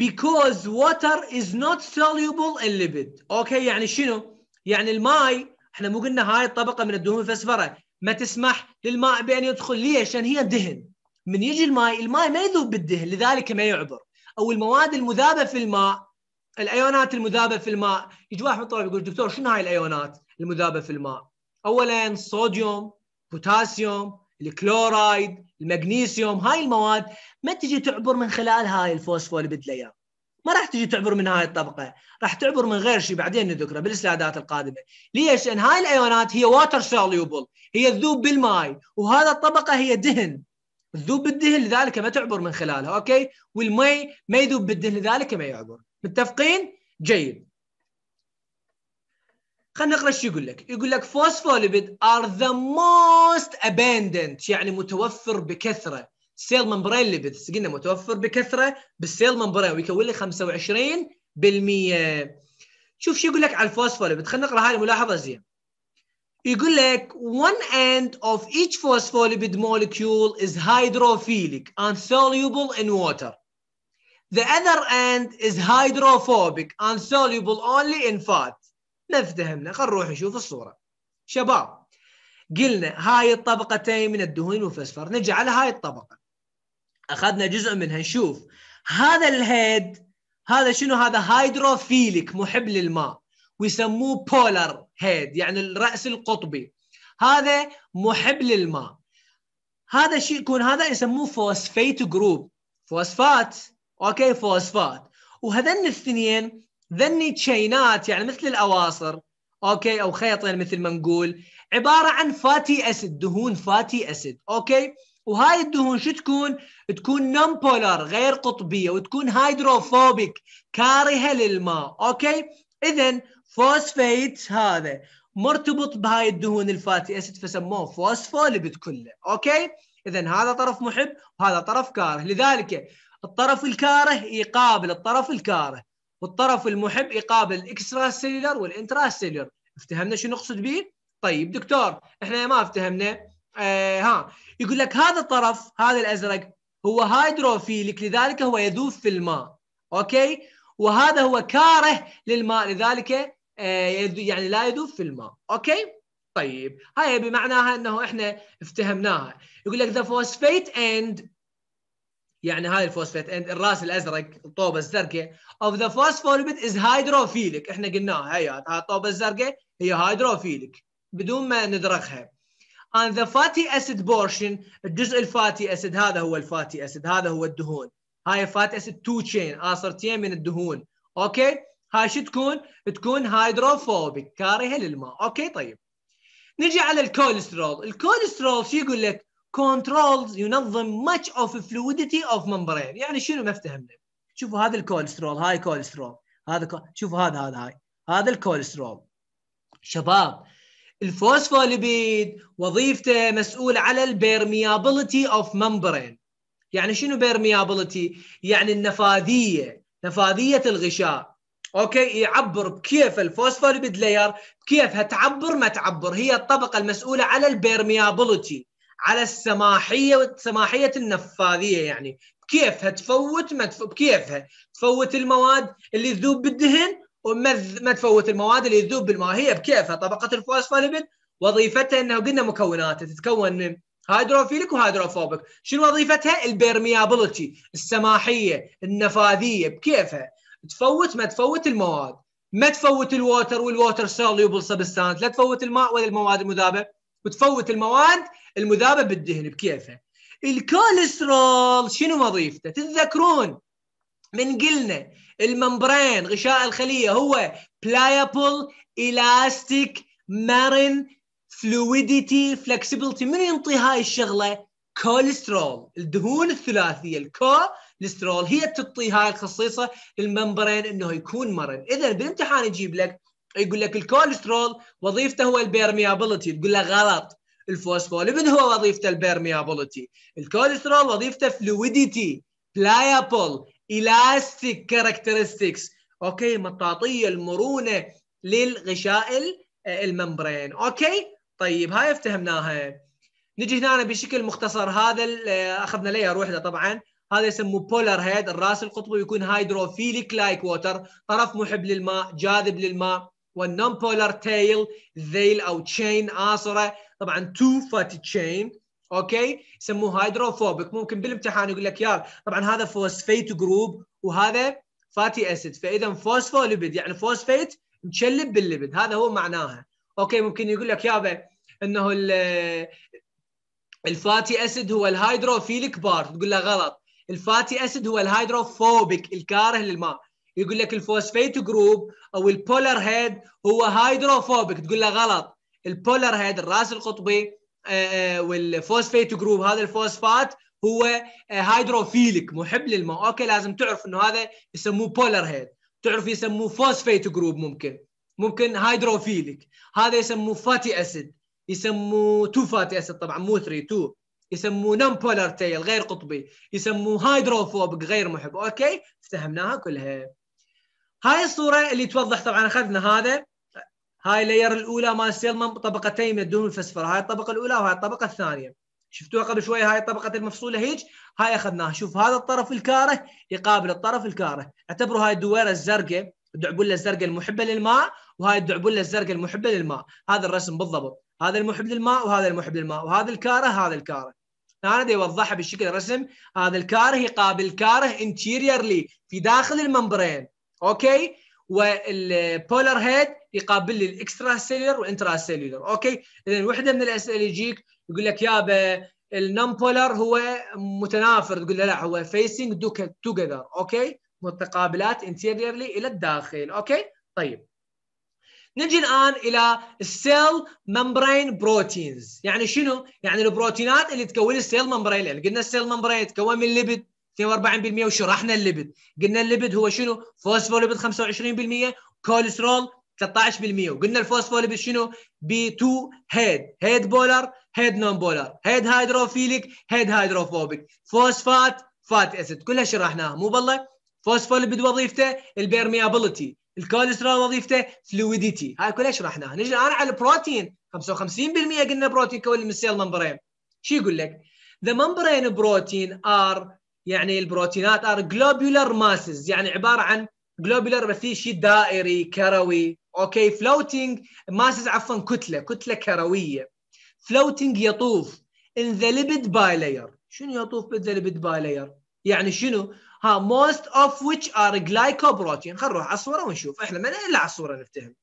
because water is not soluble in lipid اوكي يعني شنو يعني الماي احنا مو قلنا هاي الطبقه من الدهون الفسفره ما تسمح للماء بان يدخل ليش لان هي دهن من يجي الماي الماي ما يذوب بالدهن لذلك ما يعبر او المواد المذابه في الماء الايونات المذابه في الماء يجي واحد من الطلاب يقول دكتور شنو هاي الايونات المذابه في الماء اولا صوديوم بوتاسيوم الكلورايد المغنيسيوم هاي المواد ما تجي تعبر من خلال هاي الفوسفوليبيد لاير ما راح تجي تعبر من هاي الطبقه راح تعبر من غير شيء بعدين نذكره بالسلادات القادمه ليش لان هاي الايونات هي واتر سوليوبل هي تذوب بالماء وهذا الطبقه هي دهن تذوب بالدهن لذلك ما تعبر من خلالها اوكي والمي ما يذوب بالدهن لذلك ما يعبر متفقين جيد خلينا نقرا شو يقول لك يقول لك فوسفوليبيد ار ذا موست اباندنت يعني متوفر بكثره سيل ممبرين ليبيدز قلنا متوفر بكثره بالسيل ممبرين ويكون لي 25% شوف شو يقول لك على الفوسفوليبيد خلينا نقرا هاي الملاحظه زين يقول لك one end of each phospholipid molecule is hydrophilic and soluble in water the other end is hydrophobic and soluble only in fat ما افتهمنا خل نروح نشوف الصوره شباب قلنا هاي الطبقتين من الدهون والفسفر نجي على هاي الطبقه اخذنا جزء منها نشوف هذا الهيد هذا شنو هذا هيدروفيلك محب للماء ويسموه بولر هيد يعني الراس القطبي هذا محب للماء هذا الشيء يكون هذا يسموه فوسفيت جروب فوسفات اوكي فوسفات وهذن الاثنين ذني تشينات يعني مثل الاواصر اوكي او خيطين يعني مثل ما نقول عباره عن فاتي اسيد دهون فاتي اسيد اوكي وهاي الدهون شو تكون؟ تكون نون بولار غير قطبيه وتكون هيدروفوبيك كارهه للماء اوكي؟ اذا فوسفيت هذا مرتبط بهاي الدهون الفاتي اسيد فسموه فوسفوليبيد كله اوكي؟ اذا هذا طرف محب وهذا طرف كاره لذلك الطرف الكاره يقابل الطرف الكاره والطرف المحب يقابل الاكسترا سيلر والانترا سيلر افتهمنا شو نقصد به طيب دكتور احنا ما افتهمنا آه ها يقول لك هذا الطرف هذا الازرق هو هيدروفيلك لذلك هو يذوب في الماء اوكي وهذا هو كاره للماء لذلك آه يعني لا يذوب في الماء اوكي طيب هاي بمعناها انه احنا افتهمناها يقول لك ذا فوسفيت اند يعني هاي الفوسفات اند الراس الازرق الطوبه الزرقاء اوف ذا فوسفوليبيد از هيدروفيليك احنا قلناها هي هاي الطوبه الزرقاء هي هيدروفيليك بدون ما ندرخها ان ذا فاتي اسيد بورشن الجزء الفاتي اسيد هذا هو الفاتي اسيد هذا هو الدهون هاي فاتي اسيد تو تشين اصرتين من الدهون اوكي هاي شو تكون تكون هيدروفوبيك كارهه للماء اوكي طيب نجي على الكوليسترول الكوليسترول شو يقول لك controls ينظم much of fluidity of membrane يعني شنو ما افتهمنا شوفوا هذا الكوليسترول هاي كوليسترول هذا شوفوا هذا هذا هاي هذا الكوليسترول شباب الفوسفوليبيد وظيفته مسؤول على البيرميابيلتي اوف ممبرين يعني شنو بيرميابيلتي يعني النفاذيه نفاذيه الغشاء اوكي يعبر بكيف الفوسفوليبيد لاير بكيف هتعبر ما تعبر هي الطبقه المسؤوله على البيرميابيلتي على السماحيه والسماحيه النفاذيه يعني بكيفها تفوت ما تف... بكيفها تفوت المواد اللي تذوب بالدهن وما ما تفوت المواد اللي تذوب بالماء هي بكيفها طبقه الفوسفوليبيد وظيفتها انه قلنا مكوناتها تتكون من هيدروفيلك وهيدروفوبك شنو وظيفتها البيرميابيلتي السماحيه النفاذيه بكيفها تفوت ما تفوت المواد ما تفوت الووتر والووتر سوليوبل سبستانس لا تفوت الماء ولا المواد المذابه وتفوت المواد المذابه بالدهن بكيفها الكوليسترول شنو وظيفته تتذكرون من قلنا الممبرين غشاء الخليه هو بلايبل الاستيك مارن فلويديتي فلكسبيلتي من ينطي هاي الشغله كوليسترول الدهون الثلاثيه الكوليسترول هي تعطي هاي الخصيصه للممبرين انه يكون مرن اذا بالامتحان يجيب لك يقول لك الكوليسترول وظيفته هو البيرميابيلتي تقول له غلط الفوسفوليبيد هو وظيفته البيرميابيلتي الكوليسترول وظيفته فلويديتي بلايابل الاستيك كاركترستكس اوكي مطاطيه المرونه للغشاء الممبرين اوكي طيب هاي افتهمناها نجي هنا بشكل مختصر هذا اخذنا لير وحده طبعا هذا يسموه بولر هيد الراس القطبي يكون هايدروفيليك لايك ووتر طرف محب للماء جاذب للماء بولر تيل ذيل او تشين اصره طبعا تو فاتي تشين اوكي يسموه هيدروفوبيك ممكن بالامتحان يقول لك يا طبعا هذا فوسفيت جروب وهذا فاتي اسيد فاذا فوسفوليبيد يعني فوسفيت مشلب بالليبيد هذا هو معناها اوكي ممكن يقول لك يابا انه الفاتي اسيد هو الهيدروفيلك بار تقول له غلط الفاتي اسيد هو الهيدروفوبيك الكاره للماء يقول لك الفوسفيت جروب او البولر هيد هو هيدروفوبيك تقول له غلط البولر هيد الراس القطبي آه، آه، والفوسفيت جروب هذا الفوسفات هو هيدروفيليك آه، محب للماء اوكي لازم تعرف انه هذا يسموه بولر هيد تعرف يسموه فوسفيت جروب ممكن ممكن هيدروفيليك هذا يسموه فاتي اسيد يسموه تو فاتي اسيد طبعا مو 3 2 يسموه نون بولر تيل غير قطبي يسموه هيدروفوبك غير محب اوكي افتهمناها كلها هاي الصوره اللي توضح طبعا اخذنا هذا هاي اللاير الاولى مال سيلمان طبقتين من الدهون الفسفر هاي الطبقه الاولى وهاي الطبقه الثانيه شفتوها قبل شوي هاي الطبقه المفصوله هيج هاي اخذناها شوف هذا الطرف الكاره يقابل الطرف الكاره اعتبروا هاي الدويره الزرقاء الدعبله الزرقاء المحبه للماء وهاي الدعبله الزرقاء المحبه للماء هذا الرسم بالضبط هذا المحب للماء وهذا المحب للماء وهذا الكاره هذا الكاره انا بدي اوضحها بالشكل الرسم هذا الكاره يقابل كاره انتيريرلي في داخل الممبرين اوكي والبولر هيد يقابل لي الاكسترا سيلولر والانترا سيلولر اوكي اذا وحده من الاسئله يجيك يقول لك يابا النون بولر هو متنافر تقول له لا هو فيسنج توجذر اوكي متقابلات انتيريرلي الى الداخل اوكي طيب نجي الان الى السيل ممبرين بروتينز يعني شنو يعني البروتينات اللي تكون السيل ممبرين يعني قلنا السيل ممبرين يتكون من ليبيد 42% وشرحنا الليبد قلنا الليبد هو شنو فوسفوليبيد 25% كوليسترول 13% وقلنا الفوسفوليبيد شنو بي 2 هيد هيد بولر هيد نون بولر هيد هيدروفيليك هيد هيدروفوبيك فوسفات فات اسيد كلها شرحناها مو بالله فوسفوليبيد وظيفته البيرميابيليتي الكوليسترول وظيفته فلويديتي هاي كلها شرحناها نجي الان على البروتين 55% قلنا بروتين كول من السيل ممبرين شو يقول لك the membrane protein are يعني البروتينات ار جلوبولار ماسز يعني عباره عن جلوبولار بس شيء دائري كروي اوكي فلوتنج ماسز عفوا كتله كتله كرويه فلوتنج يطوف ان ذا ليبيد باي لاير شنو يطوف بذا ليبيد باي لاير يعني شنو ها موست اوف ويتش ار جلايكوبروتين خلينا نروح على الصوره ونشوف احنا ما الا على الصوره نفتهم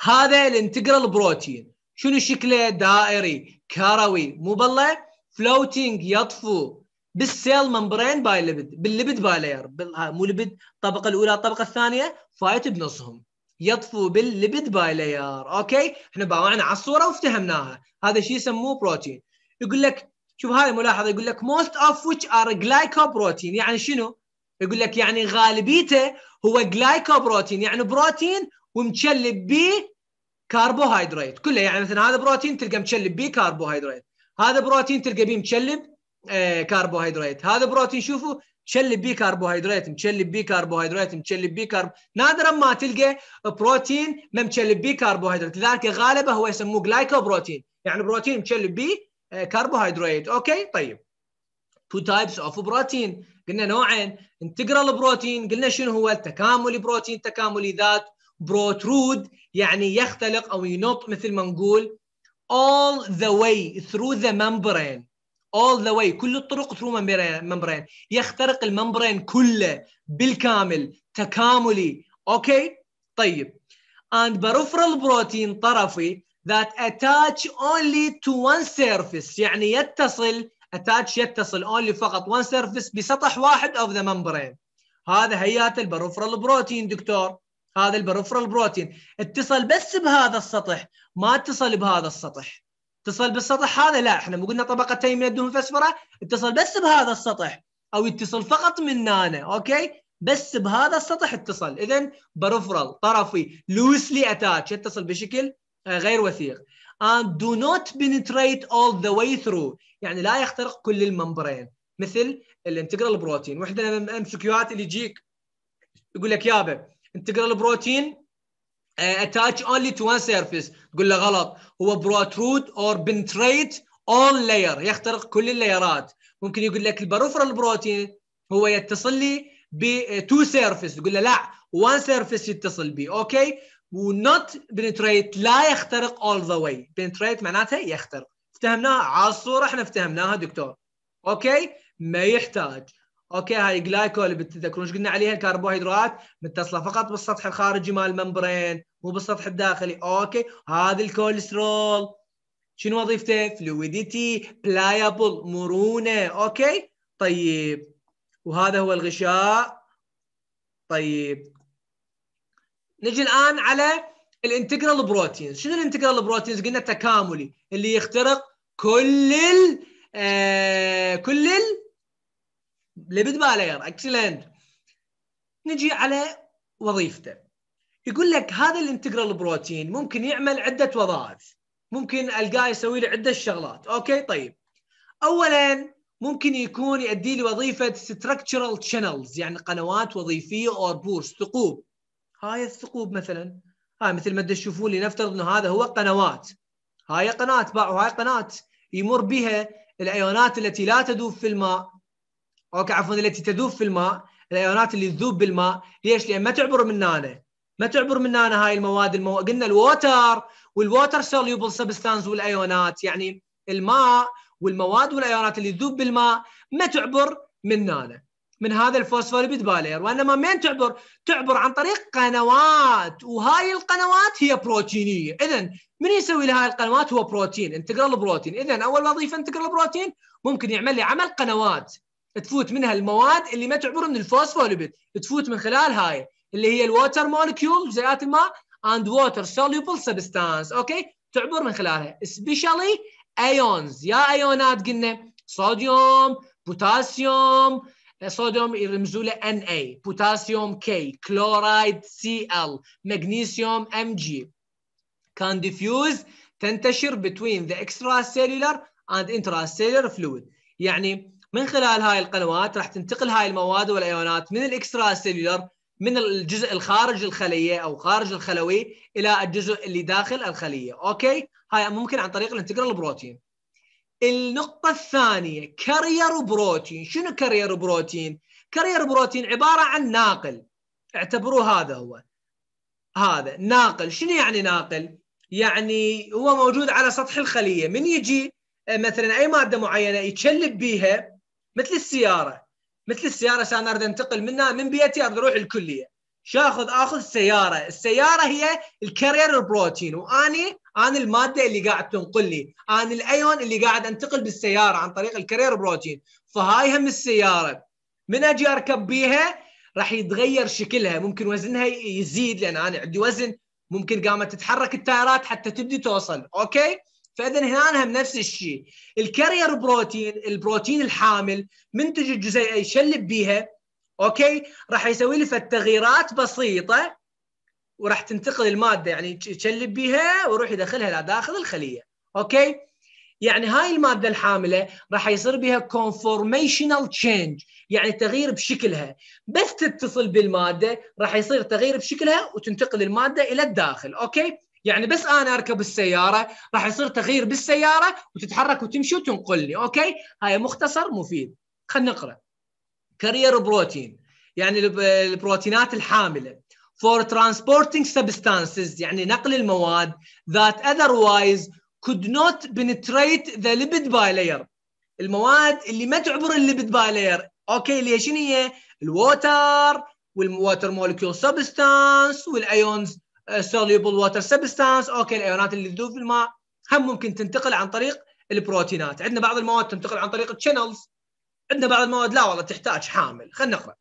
هذا الانتجرال بروتين شنو شكله دائري كروي مو بالله فلوتنج يطفو بالسيل ممبرين باي ليبيد بالليبيد باي لاير مو ليبيد الطبقه الاولى الطبقه الثانيه فايت بنصهم يطفو بالليبيد باي لاير اوكي احنا باوعنا على الصوره وافتهمناها هذا شيء يسموه بروتين يقول لك شوف هاي الملاحظه يقول لك موست اوف ويتش ار جلايكوبروتين يعني شنو يقول لك يعني غالبيته هو جلايكوبروتين يعني بروتين ومشلب بيه كربوهيدرات كله يعني مثلا هذا بروتين تلقى مشلب بيه كربوهيدرات هذا بروتين تلقى بيه مشلب إيه، كربوهيدرات هذا بروتين شوفوا تشلب بيه كربوهيدرات مشلب بيه كربوهيدرات مشلب بيه كارب نادرا ما تلقى بروتين ما مشلب بيه كربوهيدرات لذلك غالبا هو يسموه جلايكوبروتين يعني بروتين مشلب بيه إيه، كربوهيدرات اوكي طيب تو تايبس اوف بروتين قلنا نوعين انتجرال بروتين قلنا شنو هو التكاملي بروتين تكاملي ذات بروترود يعني يختلق او ينط مثل ما نقول all the way through the membrane all the way كل الطرق through membrane يخترق الممبرين كله بالكامل تكاملي اوكي طيب and peripheral protein طرفي that attach only to one surface يعني يتصل attach يتصل only فقط one surface بسطح واحد of the membrane هذا هيات البروفرال بروتين دكتور هذا البروفرال بروتين اتصل بس بهذا السطح ما اتصل بهذا السطح اتصل بالسطح هذا لا احنا مو قلنا طبقتين من الدهون الفسفره اتصل بس بهذا السطح او يتصل فقط من هنا اوكي بس بهذا السطح اتصل اذا برفرال طرفي لوسلي اتاتش يتصل بشكل آه، غير وثيق and do not penetrate all the way through يعني لا يخترق كل الممبرين مثل الانتجرال بروتين واحدة من الام اللي يجيك يقول لك يابا انتجرال بروتين اتاتش اونلي تو وان سيرفيس تقول له غلط هو بروترود اور بنتريت اون لاير يخترق كل اللايرات ممكن يقول لك البروفرال بروتين هو يتصل لي ب تو سيرفيس تقول له لا وان سيرفيس يتصل بي اوكي ونوت بنتريت لا يخترق اول ذا واي بنتريت معناتها يخترق افتهمناها على الصوره احنا افتهمناها دكتور اوكي ما يحتاج اوكي هاي جلايكول اللي ايش قلنا عليها الكربوهيدرات متصله فقط بالسطح الخارجي مال الممبرين مو بالسطح الداخلي اوكي هذا الكوليسترول شنو وظيفته فلويديتي بلايبل مرونه اوكي طيب وهذا هو الغشاء طيب نجي الان على الانتجرال بروتينز شنو الانتجرال بروتينز قلنا تكاملي اللي يخترق كل ال آه كل ال لبد ما اكسلنت نجي على وظيفته يقول لك هذا الانتجرال بروتين ممكن يعمل عده وظائف ممكن القاه يسوي لي عده شغلات اوكي طيب اولا ممكن يكون يؤدي لي وظيفه ستراكشرال شانلز يعني قنوات وظيفيه او بورس ثقوب هاي الثقوب مثلا هاي مثل ما تشوفون لي نفترض انه هذا هو قنوات هاي قناه باعوا هاي قناه يمر بها الايونات التي لا تذوب في الماء اوكي عفوا التي تذوب في الماء الايونات اللي تذوب بالماء ليش؟ لان ما تعبر من هنا ما تعبر من هنا هاي المواد المو... قلنا الووتر والووتر سوليوبل سبستانس والايونات يعني الماء والمواد والايونات اللي تذوب بالماء ما تعبر من هنا من هذا الفوسفوليبيد بالير وانما من تعبر؟ تعبر عن طريق قنوات وهاي القنوات هي بروتينيه، اذا من يسوي لهاي القنوات هو بروتين انتجرال بروتين، اذا اول وظيفه انتجرال بروتين ممكن يعمل لي عمل قنوات تفوت منها المواد اللي ما تعبر من الفوسفوليبيد تفوت من خلال هاي اللي هي الووتر مولكيول جزيئات الماء اند ووتر soluble سبستانس اوكي تعبر من خلالها سبيشالي ايونز يا ايونات قلنا صوديوم بوتاسيوم صوديوم يرمزوا له ان اي بوتاسيوم كي كلورايد سي ال مغنيسيوم ام جي كان ديفيوز تنتشر between the extracellular and intracellular fluid يعني من خلال هاي القنوات راح تنتقل هاي المواد والايونات من الاكسترا سيلولر من الجزء الخارج الخليه او خارج الخلوي الى الجزء اللي داخل الخليه اوكي هاي ممكن عن طريق الانتجرال بروتين النقطه الثانيه كارير بروتين شنو كارير بروتين كارير بروتين عباره عن ناقل اعتبروه هذا هو هذا ناقل شنو يعني ناقل يعني هو موجود على سطح الخليه من يجي آه، مثلا اي ماده معينه يتشلب بيها مثل السياره مثل السياره انا اريد انتقل منها من بيتي اريد اروح الكليه شاخذ اخذ سياره السياره هي الكارير بروتين واني انا الماده اللي قاعد تنقل لي انا الايون اللي قاعد انتقل بالسياره عن طريق الكارير بروتين فهاي هم السياره من اجي اركب بيها راح يتغير شكلها ممكن وزنها يزيد لان انا عندي وزن ممكن قامت تتحرك التايرات حتى تبدي توصل اوكي فاذا هنا أنا هم نفس الشيء الكارير بروتين البروتين الحامل منتج الجزيئه يشلب بيها اوكي راح يسوي لي تغييرات بسيطه وراح تنتقل الماده يعني يشلب بيها ويروح يدخلها لداخل الخليه اوكي يعني هاي الماده الحامله راح يصير بها كونفورميشنال تشينج يعني تغيير بشكلها بس تتصل بالماده راح يصير تغيير بشكلها وتنتقل الماده الى الداخل اوكي يعني بس انا اركب السياره راح يصير تغيير بالسياره وتتحرك وتمشي وتنقل لي اوكي هاي مختصر مفيد خلينا نقرا كارير بروتين يعني البروتينات الحامله for transporting substances يعني نقل المواد that otherwise could not penetrate the lipid bilayer المواد اللي ما تعبر الليبيد بايلير اوكي اللي شنو هي الووتر والووتر مولكيول سبستانس والايونز آه، soluble water substance اوكي الايونات اللي تذوب في الماء هم ممكن تنتقل عن طريق البروتينات عندنا بعض المواد تنتقل عن طريق الشانلز عندنا بعض المواد لا والله تحتاج حامل خلينا نقرا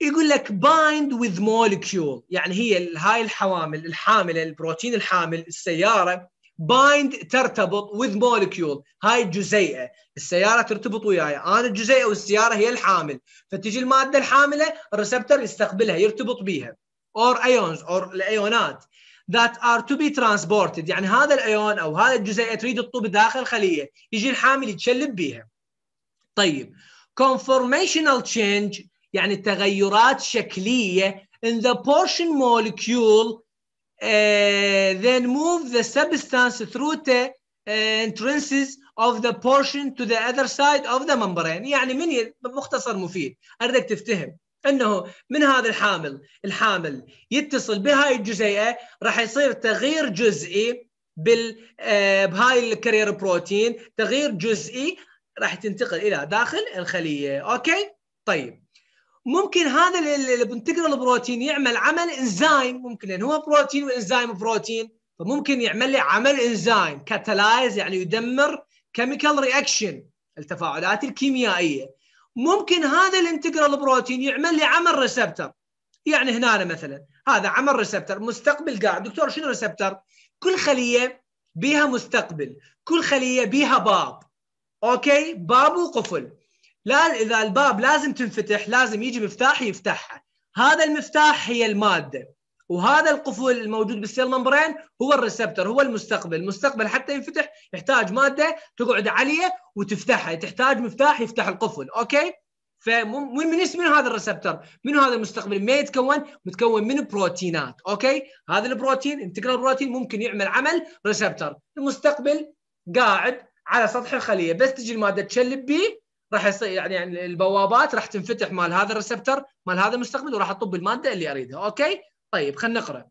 يقول لك بايند وذ مولكيول يعني هي هاي الحوامل الحامله البروتين الحامل السياره بايند ترتبط وذ مولكيول هاي الجزيئه السياره ترتبط وياي انا الجزيئه والسياره هي الحامل فتجي الماده الحامله الريسبتر يستقبلها يرتبط بيها or ions or الايونات that are to be transported يعني هذا الايون او هذا الجزيئه تريد تطوب داخل الخليه يجي الحامل يتشلب بيها طيب conformational change يعني تغيرات شكليه in the portion molecule uh, then move the substance through the uh, entrances of the portion to the other side of the membrane يعني من مختصر مفيد اردك تفتهم انه من هذا الحامل الحامل يتصل بهاي الجزيئه راح يصير تغيير جزئي بال آه، بهاي الكارير بروتين تغيير جزئي راح تنتقل الى داخل الخليه اوكي طيب ممكن هذا الانتجرال بروتين يعمل عمل انزيم ممكن يعني هو بروتين وانزيم بروتين فممكن يعمل لي عمل انزيم كاتلايز يعني يدمر كيميكال رياكشن التفاعلات الكيميائيه ممكن هذا الانتجرال بروتين يعمل لي عمل ريسبتر يعني هنا مثلا هذا عمل ريسبتر مستقبل قاعد دكتور شنو ريسبتر كل خليه بيها مستقبل كل خليه بيها باب اوكي باب وقفل لا اذا الباب لازم تنفتح لازم يجي مفتاح يفتحها هذا المفتاح هي الماده وهذا القفل الموجود بالسيل ممبرين هو الريسبتر هو المستقبل المستقبل حتى ينفتح يحتاج ماده تقعد عليه وتفتحها تحتاج مفتاح يفتح القفل اوكي فمن اسم من هذا الريسبتر من هذا المستقبل ما يتكون متكون من بروتينات اوكي هذا البروتين انتجرال بروتين ممكن يعمل عمل ريسبتر المستقبل قاعد على سطح الخليه بس تجي الماده تشلب بيه راح يصير يعني, يعني البوابات راح تنفتح مال هذا الريسبتر مال هذا المستقبل وراح اطب الماده اللي اريدها اوكي طيب خلينا نقرا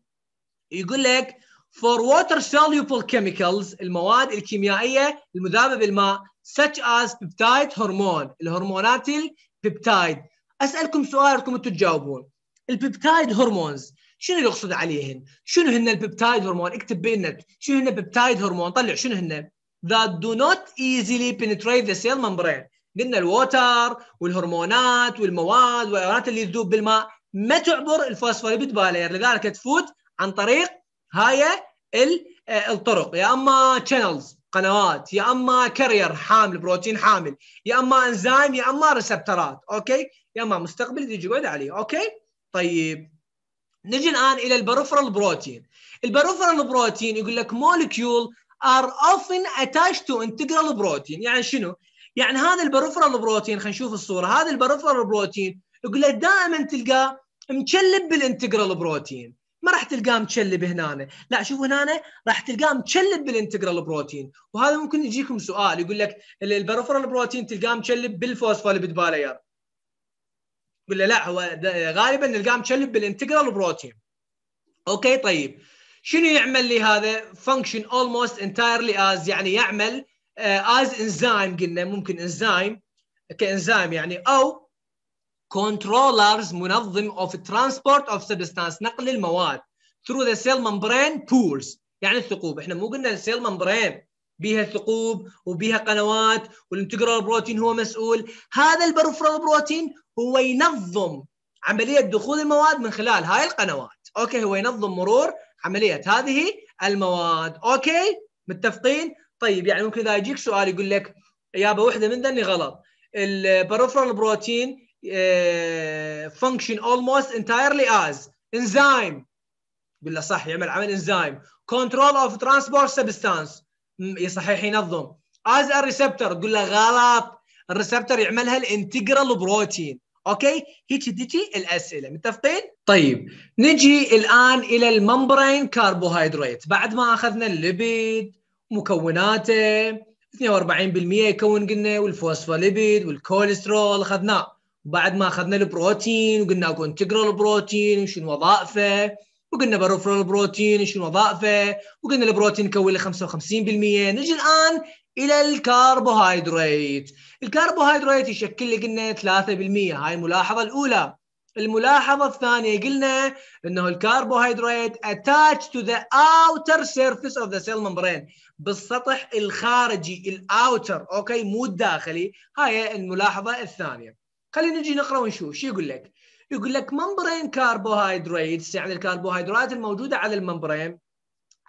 يقول لك for water soluble chemicals المواد الكيميائيه المذابه بالماء such as peptide hormone الهرمونات البيبتايد اسالكم سؤال لكم انتم تجاوبون البيبتايد هرمونز شنو يقصد عليهن؟ شنو هن البيبتايد هرمون؟ اكتب بيننا شنو هن البيبتايد هرمون؟ طلع شنو هن؟ that do not easily penetrate the cell membrane قلنا الووتر والهرمونات والمواد والأيونات اللي تذوب بالماء ما تعبر الفوسفوليبيد بالير لذلك تفوت عن طريق هاي آه، الطرق يا اما تشانلز قنوات يا اما كارير حامل بروتين حامل يا اما انزيم يا اما ريسبترات اوكي يا اما مستقبل يجي يقعد عليه اوكي طيب نجي الان الى البروفرال بروتين البروفرال بروتين يقول لك مولكيول ار اوفن اتاتش تو انتجرال بروتين يعني شنو يعني هذا البروفرال بروتين خلينا نشوف الصوره هذا البروفرال بروتين يقول دائما تلقاه مكلب بالانتجرال بروتين ما راح تلقاه مكلب هنا لا شوف هنا راح تلقاه مكلب بالانتجرال بروتين وهذا ممكن يجيكم سؤال يقول لك البروفرال بروتين تلقاه مكلب بالفوسفوليبيد بالاير يقول له لا هو غالبا نلقاه مكلب بالانتجرال بروتين اوكي طيب شنو يعمل لي هذا فانكشن اولموست انتايرلي از يعني يعمل از آه، انزيم قلنا ممكن انزيم كانزيم يعني او controllers منظم of transport of substance نقل المواد through the cell membrane pools يعني الثقوب احنا مو قلنا السيل ممبرين بيها ثقوب وبيها قنوات والانتجرال بروتين هو مسؤول هذا البروفرال بروتين هو ينظم عمليه دخول المواد من خلال هاي القنوات اوكي هو ينظم مرور عمليه هذه المواد اوكي متفقين طيب يعني ممكن اذا يجيك سؤال يقول لك يابا وحده من ذني غلط البروفرال بروتين آه، function almost entirely as enzyme يقول له صح يعمل عمل enzyme control of transport substance صحيح ينظم as a receptor تقول له غلط الريسبتور يعملها الانتجرال بروتين اوكي هيك تجي الاسئله متفقين طيب نجي الان الى الممبرين كربوهيدرات بعد ما اخذنا الليبيد مكوناته 42% يكون قلنا والفوسفوليبيد والكوليسترول اخذناه وبعد ما اخذنا البروتين وقلنا انتجرال بروتين وشنو وظائفه وقلنا بروفرال بروتين وشنو وظائفه وقلنا البروتين يكون له 55% نجي الان الى الكربوهيدرات الكربوهيدرات يشكل لي قلنا 3% هاي الملاحظه الاولى الملاحظه الثانيه قلنا انه الكربوهيدرات اتاتش تو ذا اوتر سيرفيس اوف ذا سيل ممبرين بالسطح الخارجي الاوتر اوكي مو الداخلي هاي الملاحظه الثانيه خلينا نجي نقرا ونشوف شو يقول لك؟ يقول لك ممبرين carbohydrates يعني الكربوهيدرات الموجوده على الممبرين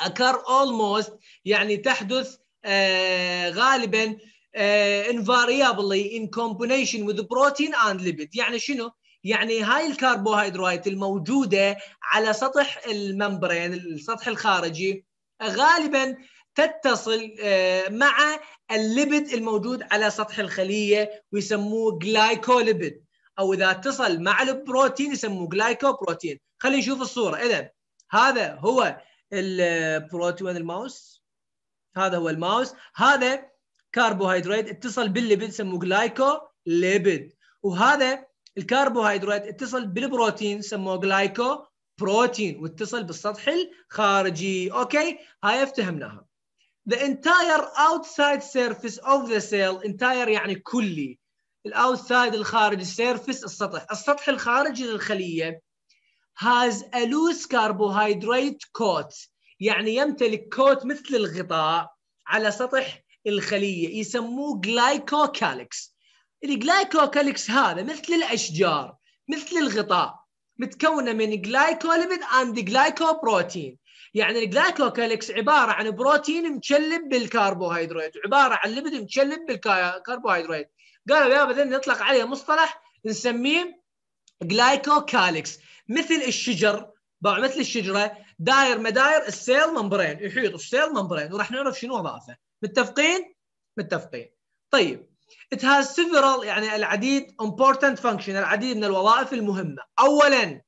occur almost يعني تحدث آه غالبا آه invariably in combination with protein and lipid يعني شنو؟ يعني هاي الكربوهيدرات الموجوده على سطح الممبرين السطح الخارجي غالبا تتصل آه، مع الليبد الموجود على سطح الخليه ويسموه جلايكوليبيد او اذا اتصل مع البروتين يسموه جلايكوبروتين خلينا نشوف الصوره اذا هذا هو البروتين الماوس هذا هو الماوس هذا كربوهيدرات اتصل بالليبيد يسموه جلايكوليبيد وهذا الكربوهيدرات اتصل بالبروتين سموه جلايكوبروتين واتصل بالسطح الخارجي اوكي هاي افتهمناها the entire outside surface of the cell entire يعني كلي الاوتسايد الخارج surface السطح السطح الخارجي للخليه has a loose carbohydrate coat يعني يمتلك كوت مثل الغطاء على سطح الخليه يسموه glycocalyx الجلايكوكاليكس هذا مثل الاشجار مثل الغطاء متكونه من جلايكوليبيد اند جلايكوبروتين يعني الجلايكوكاليكس عباره عن بروتين مشلب بالكربوهيدرات عباره عن ليبيد مشلب بالكربوهيدرات قالوا يا بدنا نطلق عليه مصطلح نسميه جلايكوكاليكس مثل الشجر بقى مثل الشجره داير مداير السيل ممبرين يحيط السيل ممبرين وراح نعرف شنو وظائفه متفقين متفقين طيب it has several يعني العديد important function العديد من الوظائف المهمه اولا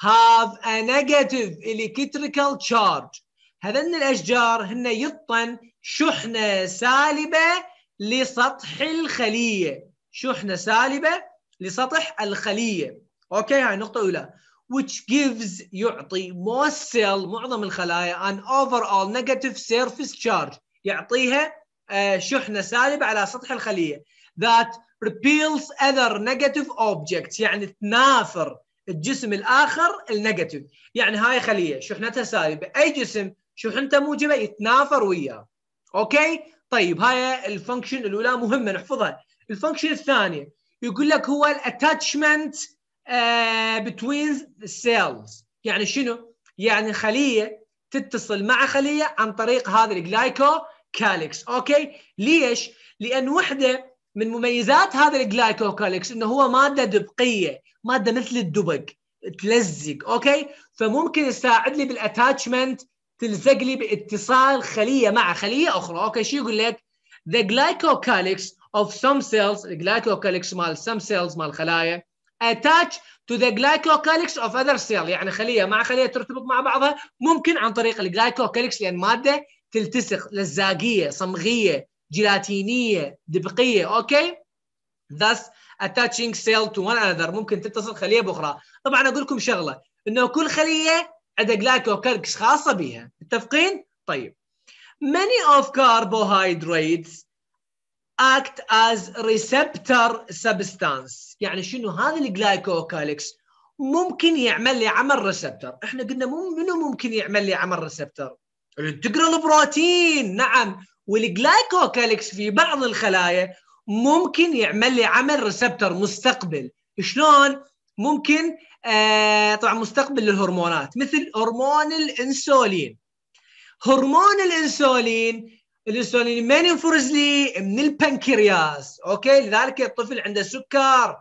have a negative electrical charge هذن الأشجار هن يطن شحنة سالبة لسطح الخلية شحنة سالبة لسطح الخلية أوكي هاي نقطة أولى which gives يعطي most cell معظم الخلايا an overall negative surface charge يعطيها آه، شحنة سالبة على سطح الخلية that repels other negative objects يعني تنافر الجسم الاخر النيجاتيف يعني هاي خليه شحنتها سالبه اي جسم شحنته موجبه يتنافر وياه اوكي طيب هاي الفانكشن الاولى مهمه نحفظها الفانكشن الثانيه يقول لك هو الاتاتشمنت بتوين سيلز يعني شنو يعني خليه تتصل مع خليه عن طريق هذا الجلايكو كاليكس اوكي ليش لان وحده من مميزات هذا الجلايكوكاليكس انه هو ماده دبقيه ماده مثل الدبق تلزق اوكي فممكن يساعد لي بالاتاتشمنت تلزق لي باتصال خليه مع خليه اخرى اوكي شو يقول لك the glycocalyx of some cells glycocalyx مال some cells مال خلايا attach to the glycocalyx of other cell يعني خليه مع خليه ترتبط مع بعضها ممكن عن طريق الجلايكوكاليكس لان ماده تلتصق لزاقيه صمغيه جيلاتينيه دبقيه اوكي thus attaching cell to one another ممكن تتصل خليه باخرى طبعا اقول لكم شغله انه كل خليه عندها جلايكوكالكس خاصه بها متفقين طيب many of carbohydrates act as receptor substance يعني شنو هذا الجلايكوكالكس ممكن يعمل لي عمل ريسبتر احنا قلنا منو ممكن يعمل لي عمل ريسبتر الانتجرال بروتين نعم والجلايكوكالكس في بعض الخلايا ممكن يعمل لي عمل ريسبتر مستقبل شلون ممكن آه طبعا مستقبل للهرمونات مثل هرمون الانسولين هرمون الانسولين الانسولين من ينفرز لي من البنكرياس اوكي لذلك الطفل عنده سكر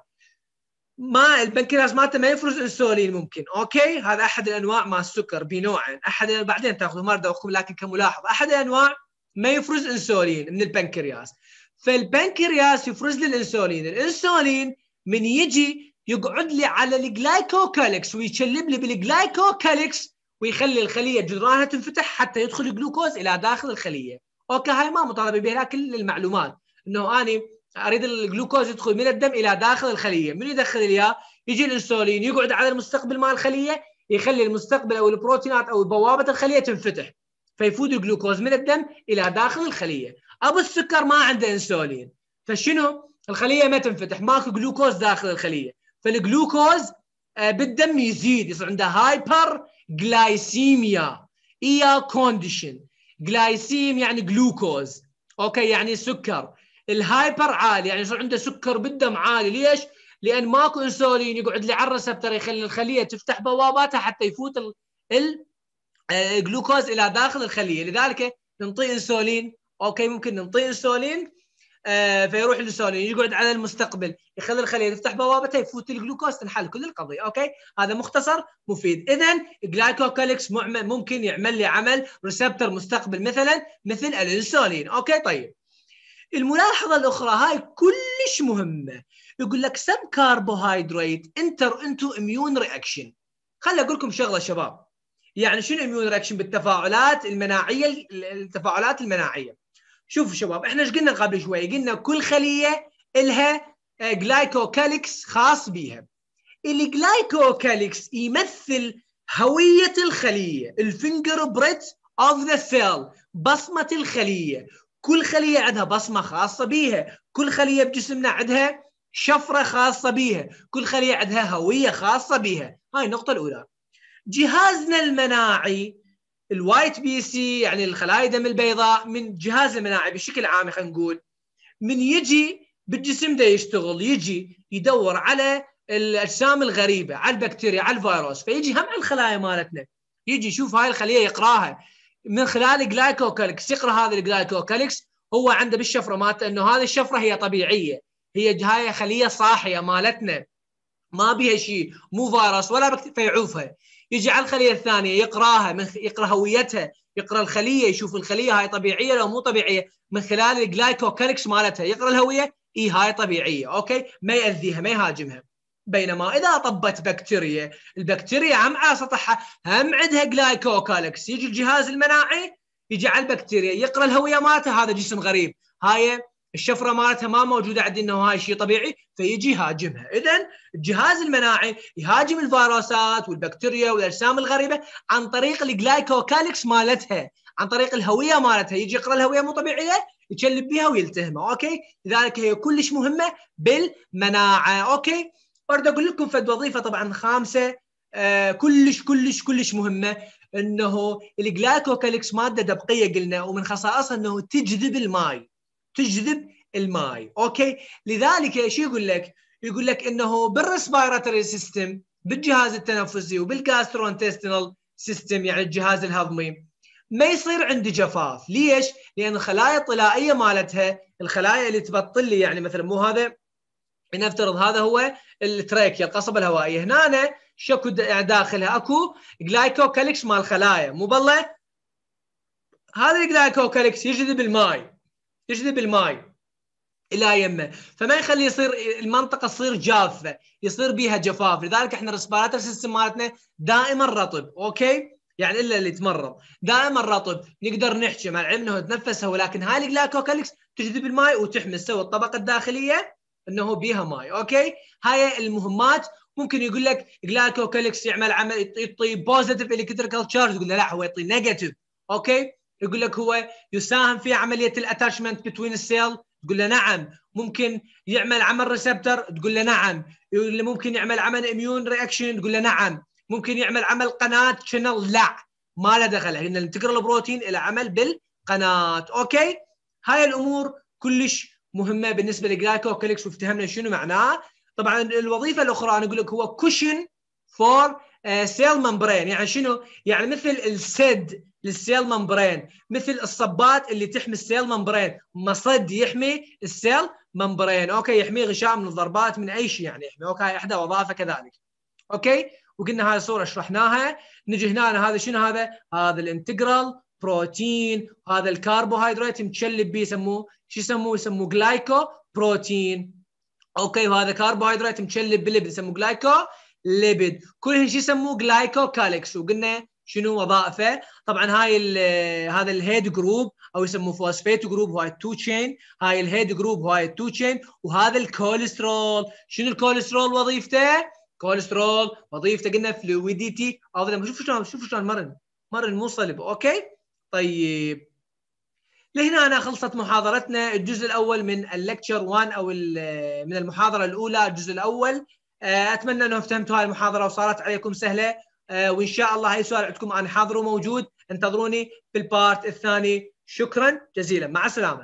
ما البنكرياس مالته ما يفرز انسولين ممكن اوكي هذا احد الانواع مع السكر بنوع احد بعدين تاخذ مرضى اخوكم لكن كملاحظه احد الانواع ما يفرز انسولين من البنكرياس فالبنكرياس يفرز لي الانسولين الانسولين من يجي يقعد لي على الجلايكوكاليكس ويشلب لي بالجلايكوكاليكس ويخلي الخليه جدرانها تنفتح حتى يدخل الجلوكوز الى داخل الخليه اوكي هاي ما مطالبه بها كل المعلومات انه اني اريد الجلوكوز يدخل من الدم الى داخل الخليه من يدخل اياه يجي الانسولين يقعد على المستقبل مال الخليه يخلي المستقبل او البروتينات او بوابه الخليه تنفتح فيفوت الجلوكوز من الدم الى داخل الخليه ابو السكر ما عنده انسولين فشنو الخليه ما تنفتح ماكو جلوكوز داخل الخليه فالجلوكوز آه، بالدم يزيد يصير عنده هايبر جلايسيميا ايا كونديشن جلايسيم يعني جلوكوز اوكي يعني سكر الهايبر عالي يعني يصير عنده سكر بالدم عالي ليش؟ لان ماكو انسولين يقعد لي على الريسبتر يخلي الخليه تفتح بواباتها حتى يفوت ال... آه، جلوكوز الى داخل الخليه لذلك نعطيه انسولين اوكي ممكن نعطيه انسولين آه فيروح الانسولين يقعد على المستقبل يخلي الخليه تفتح بوابتها يفوت الجلوكوز تنحل كل القضيه اوكي هذا مختصر مفيد اذا جلايكوكاليكس ممكن يعمل لي عمل ريسبتر مستقبل مثلا مثل الانسولين اوكي طيب الملاحظه الاخرى هاي كلش مهمه يقول لك سم كاربوهيدرات انتر انتو اميون رياكشن خليني اقول لكم شغله شباب يعني شنو اميون ريكشن بالتفاعلات المناعيه التفاعلات المناعيه شوفوا شباب احنا ايش قلنا قبل شوي قلنا كل خليه لها جلايكوكاليكس آه، خاص بيها الجلايكوكاليكس يمثل هويه الخليه الفينجر بريت اوف ذا سيل بصمه الخليه كل خليه عندها بصمه خاصه بيها كل خليه بجسمنا عندها شفره خاصه بيها كل خليه عندها هويه خاصه بيها هاي النقطه الاولى جهازنا المناعي الوايت بي سي يعني الخلايا الدم البيضاء من جهاز المناعي بشكل عام خلينا نقول من يجي بالجسم ده يشتغل يجي يدور على الاجسام الغريبه على البكتيريا على الفيروس فيجي هم على الخلايا مالتنا يجي يشوف هاي الخليه يقراها من خلال جلايكوكالكس يقرا هذا الجلايكوكالكس هو عنده بالشفره مالته انه هذه الشفره هي طبيعيه هي هاي خليه صاحيه مالتنا ما بها شيء مو فيروس ولا بكتيريا فيعوفها يجي على الخليه الثانيه يقراها من يقرا هويتها يقرا الخليه يشوف الخليه هاي طبيعيه لو مو طبيعيه من خلال الجلايكوكالكس مالتها يقرا الهويه اي هاي طبيعيه اوكي ما ياذيها ما يهاجمها بينما اذا طبت بكتيريا البكتيريا هم على سطحها هم عندها جلايكوكالكس يجي الجهاز المناعي يجي على البكتيريا يقرا الهويه مالتها هذا جسم غريب هاي الشفره مالتها ما موجوده عندي انه هاي شيء طبيعي فيجي يهاجمها، اذا الجهاز المناعي يهاجم الفيروسات والبكتيريا والاجسام الغريبه عن طريق الجلايكوكاليكس مالتها، عن طريق الهويه مالتها، يجي يقرا الهويه مو طبيعيه يتشلب بها ويلتهمها، اوكي؟ لذلك هي كلش مهمه بالمناعه، اوكي؟ اريد اقول لكم فد وظيفه طبعا خامسه آه كلش كلش كلش مهمه انه الجلايكوكاليكس ماده دبقيه قلنا ومن خصائصها انه تجذب الماي تجذب الماي اوكي لذلك ايش يقول لك يقول لك انه بالريسبيراتوري سيستم بالجهاز التنفسي وبالجاسترونتستينال سيستم يعني الجهاز الهضمي ما يصير عندي جفاف ليش لان الخلايا الطلائيه مالتها الخلايا اللي تبطل لي يعني مثلا مو هذا لنفترض هذا هو التراكيا القصبه الهوائيه هنا أنا شكو يعني داخلها اكو جلايكوكاليكس مال خلايا مو بالله هذا الجلايكوكاليكس يجذب الماي يجذب الماي الى يمه فما يخلي يصير المنطقه تصير جافه يصير بيها جفاف لذلك احنا الريسبيراتر سيستم مالتنا دائما رطب اوكي يعني الا اللي تمرض دائما رطب نقدر نحكي مع العلم انه يتنفس ولكن هاي الجلايكوكاليكس تجذب الماي وتحمي سوى الطبقه الداخليه انه بيها ماي اوكي هاي المهمات ممكن يقول لك جلايكوكاليكس يعمل عمل يعطي بوزيتيف الكتريكال تشارج يقول له لا هو يعطي نيجاتيف اوكي يقول لك هو يساهم في عمليه الاتاشمنت بتوين السيل تقول له نعم ممكن يعمل عمل ريسبتر تقول له نعم ممكن يعمل عمل اميون رياكشن تقول له نعم ممكن يعمل عمل قناه شنل لا ما له دخل لان الانتجرال بروتين له عمل بالقناه اوكي هاي الامور كلش مهمه بالنسبه للجلايكوكليكس وافتهمنا شنو معناه طبعا الوظيفه الاخرى انا اقول لك هو كوشن فور سيل ممبرين يعني شنو يعني مثل السد للسيل ممبرين مثل الصبات اللي تحمي السيل ممبرين مصد يحمي السيل ممبرين اوكي يحمي غشاء من الضربات من اي شيء يعني يحمي اوكي احدى وظائفه كذلك اوكي وقلنا هاي الصوره شرحناها نجي هنا هذا شنو هذا هذا الانتجرال بروتين هذا الكربوهيدرات متشلب بيه يسموه شو يسموه يسموه جلايكو بروتين اوكي وهذا كربوهيدرات متشلب بالليبيد يسموه جلايكو ليبيد كل شيء يسموه جلايكو كالكس وقلنا شنو وظائفه طبعا هاي الـ هذا الهيد جروب او يسموه فوسفيت جروب هاي التو تشين هاي الهيد جروب هاي التو تشين وهذا الكوليسترول شنو الكوليسترول وظيفته كوليسترول وظيفته قلنا فلويديتي اوف ذا شوف شلون شوف شلون مرن مرن مو صلب اوكي طيب لهنا أنا خلصت محاضرتنا الجزء الأول من اللكتشر 1 أو من المحاضرة الأولى الجزء الأول أتمنى أنه فهمتوا هاي المحاضرة وصارت عليكم سهلة آه، وان شاء الله هاي سؤال عندكم انا حاضر موجود انتظروني في البارت الثاني شكرا جزيلا مع السلامه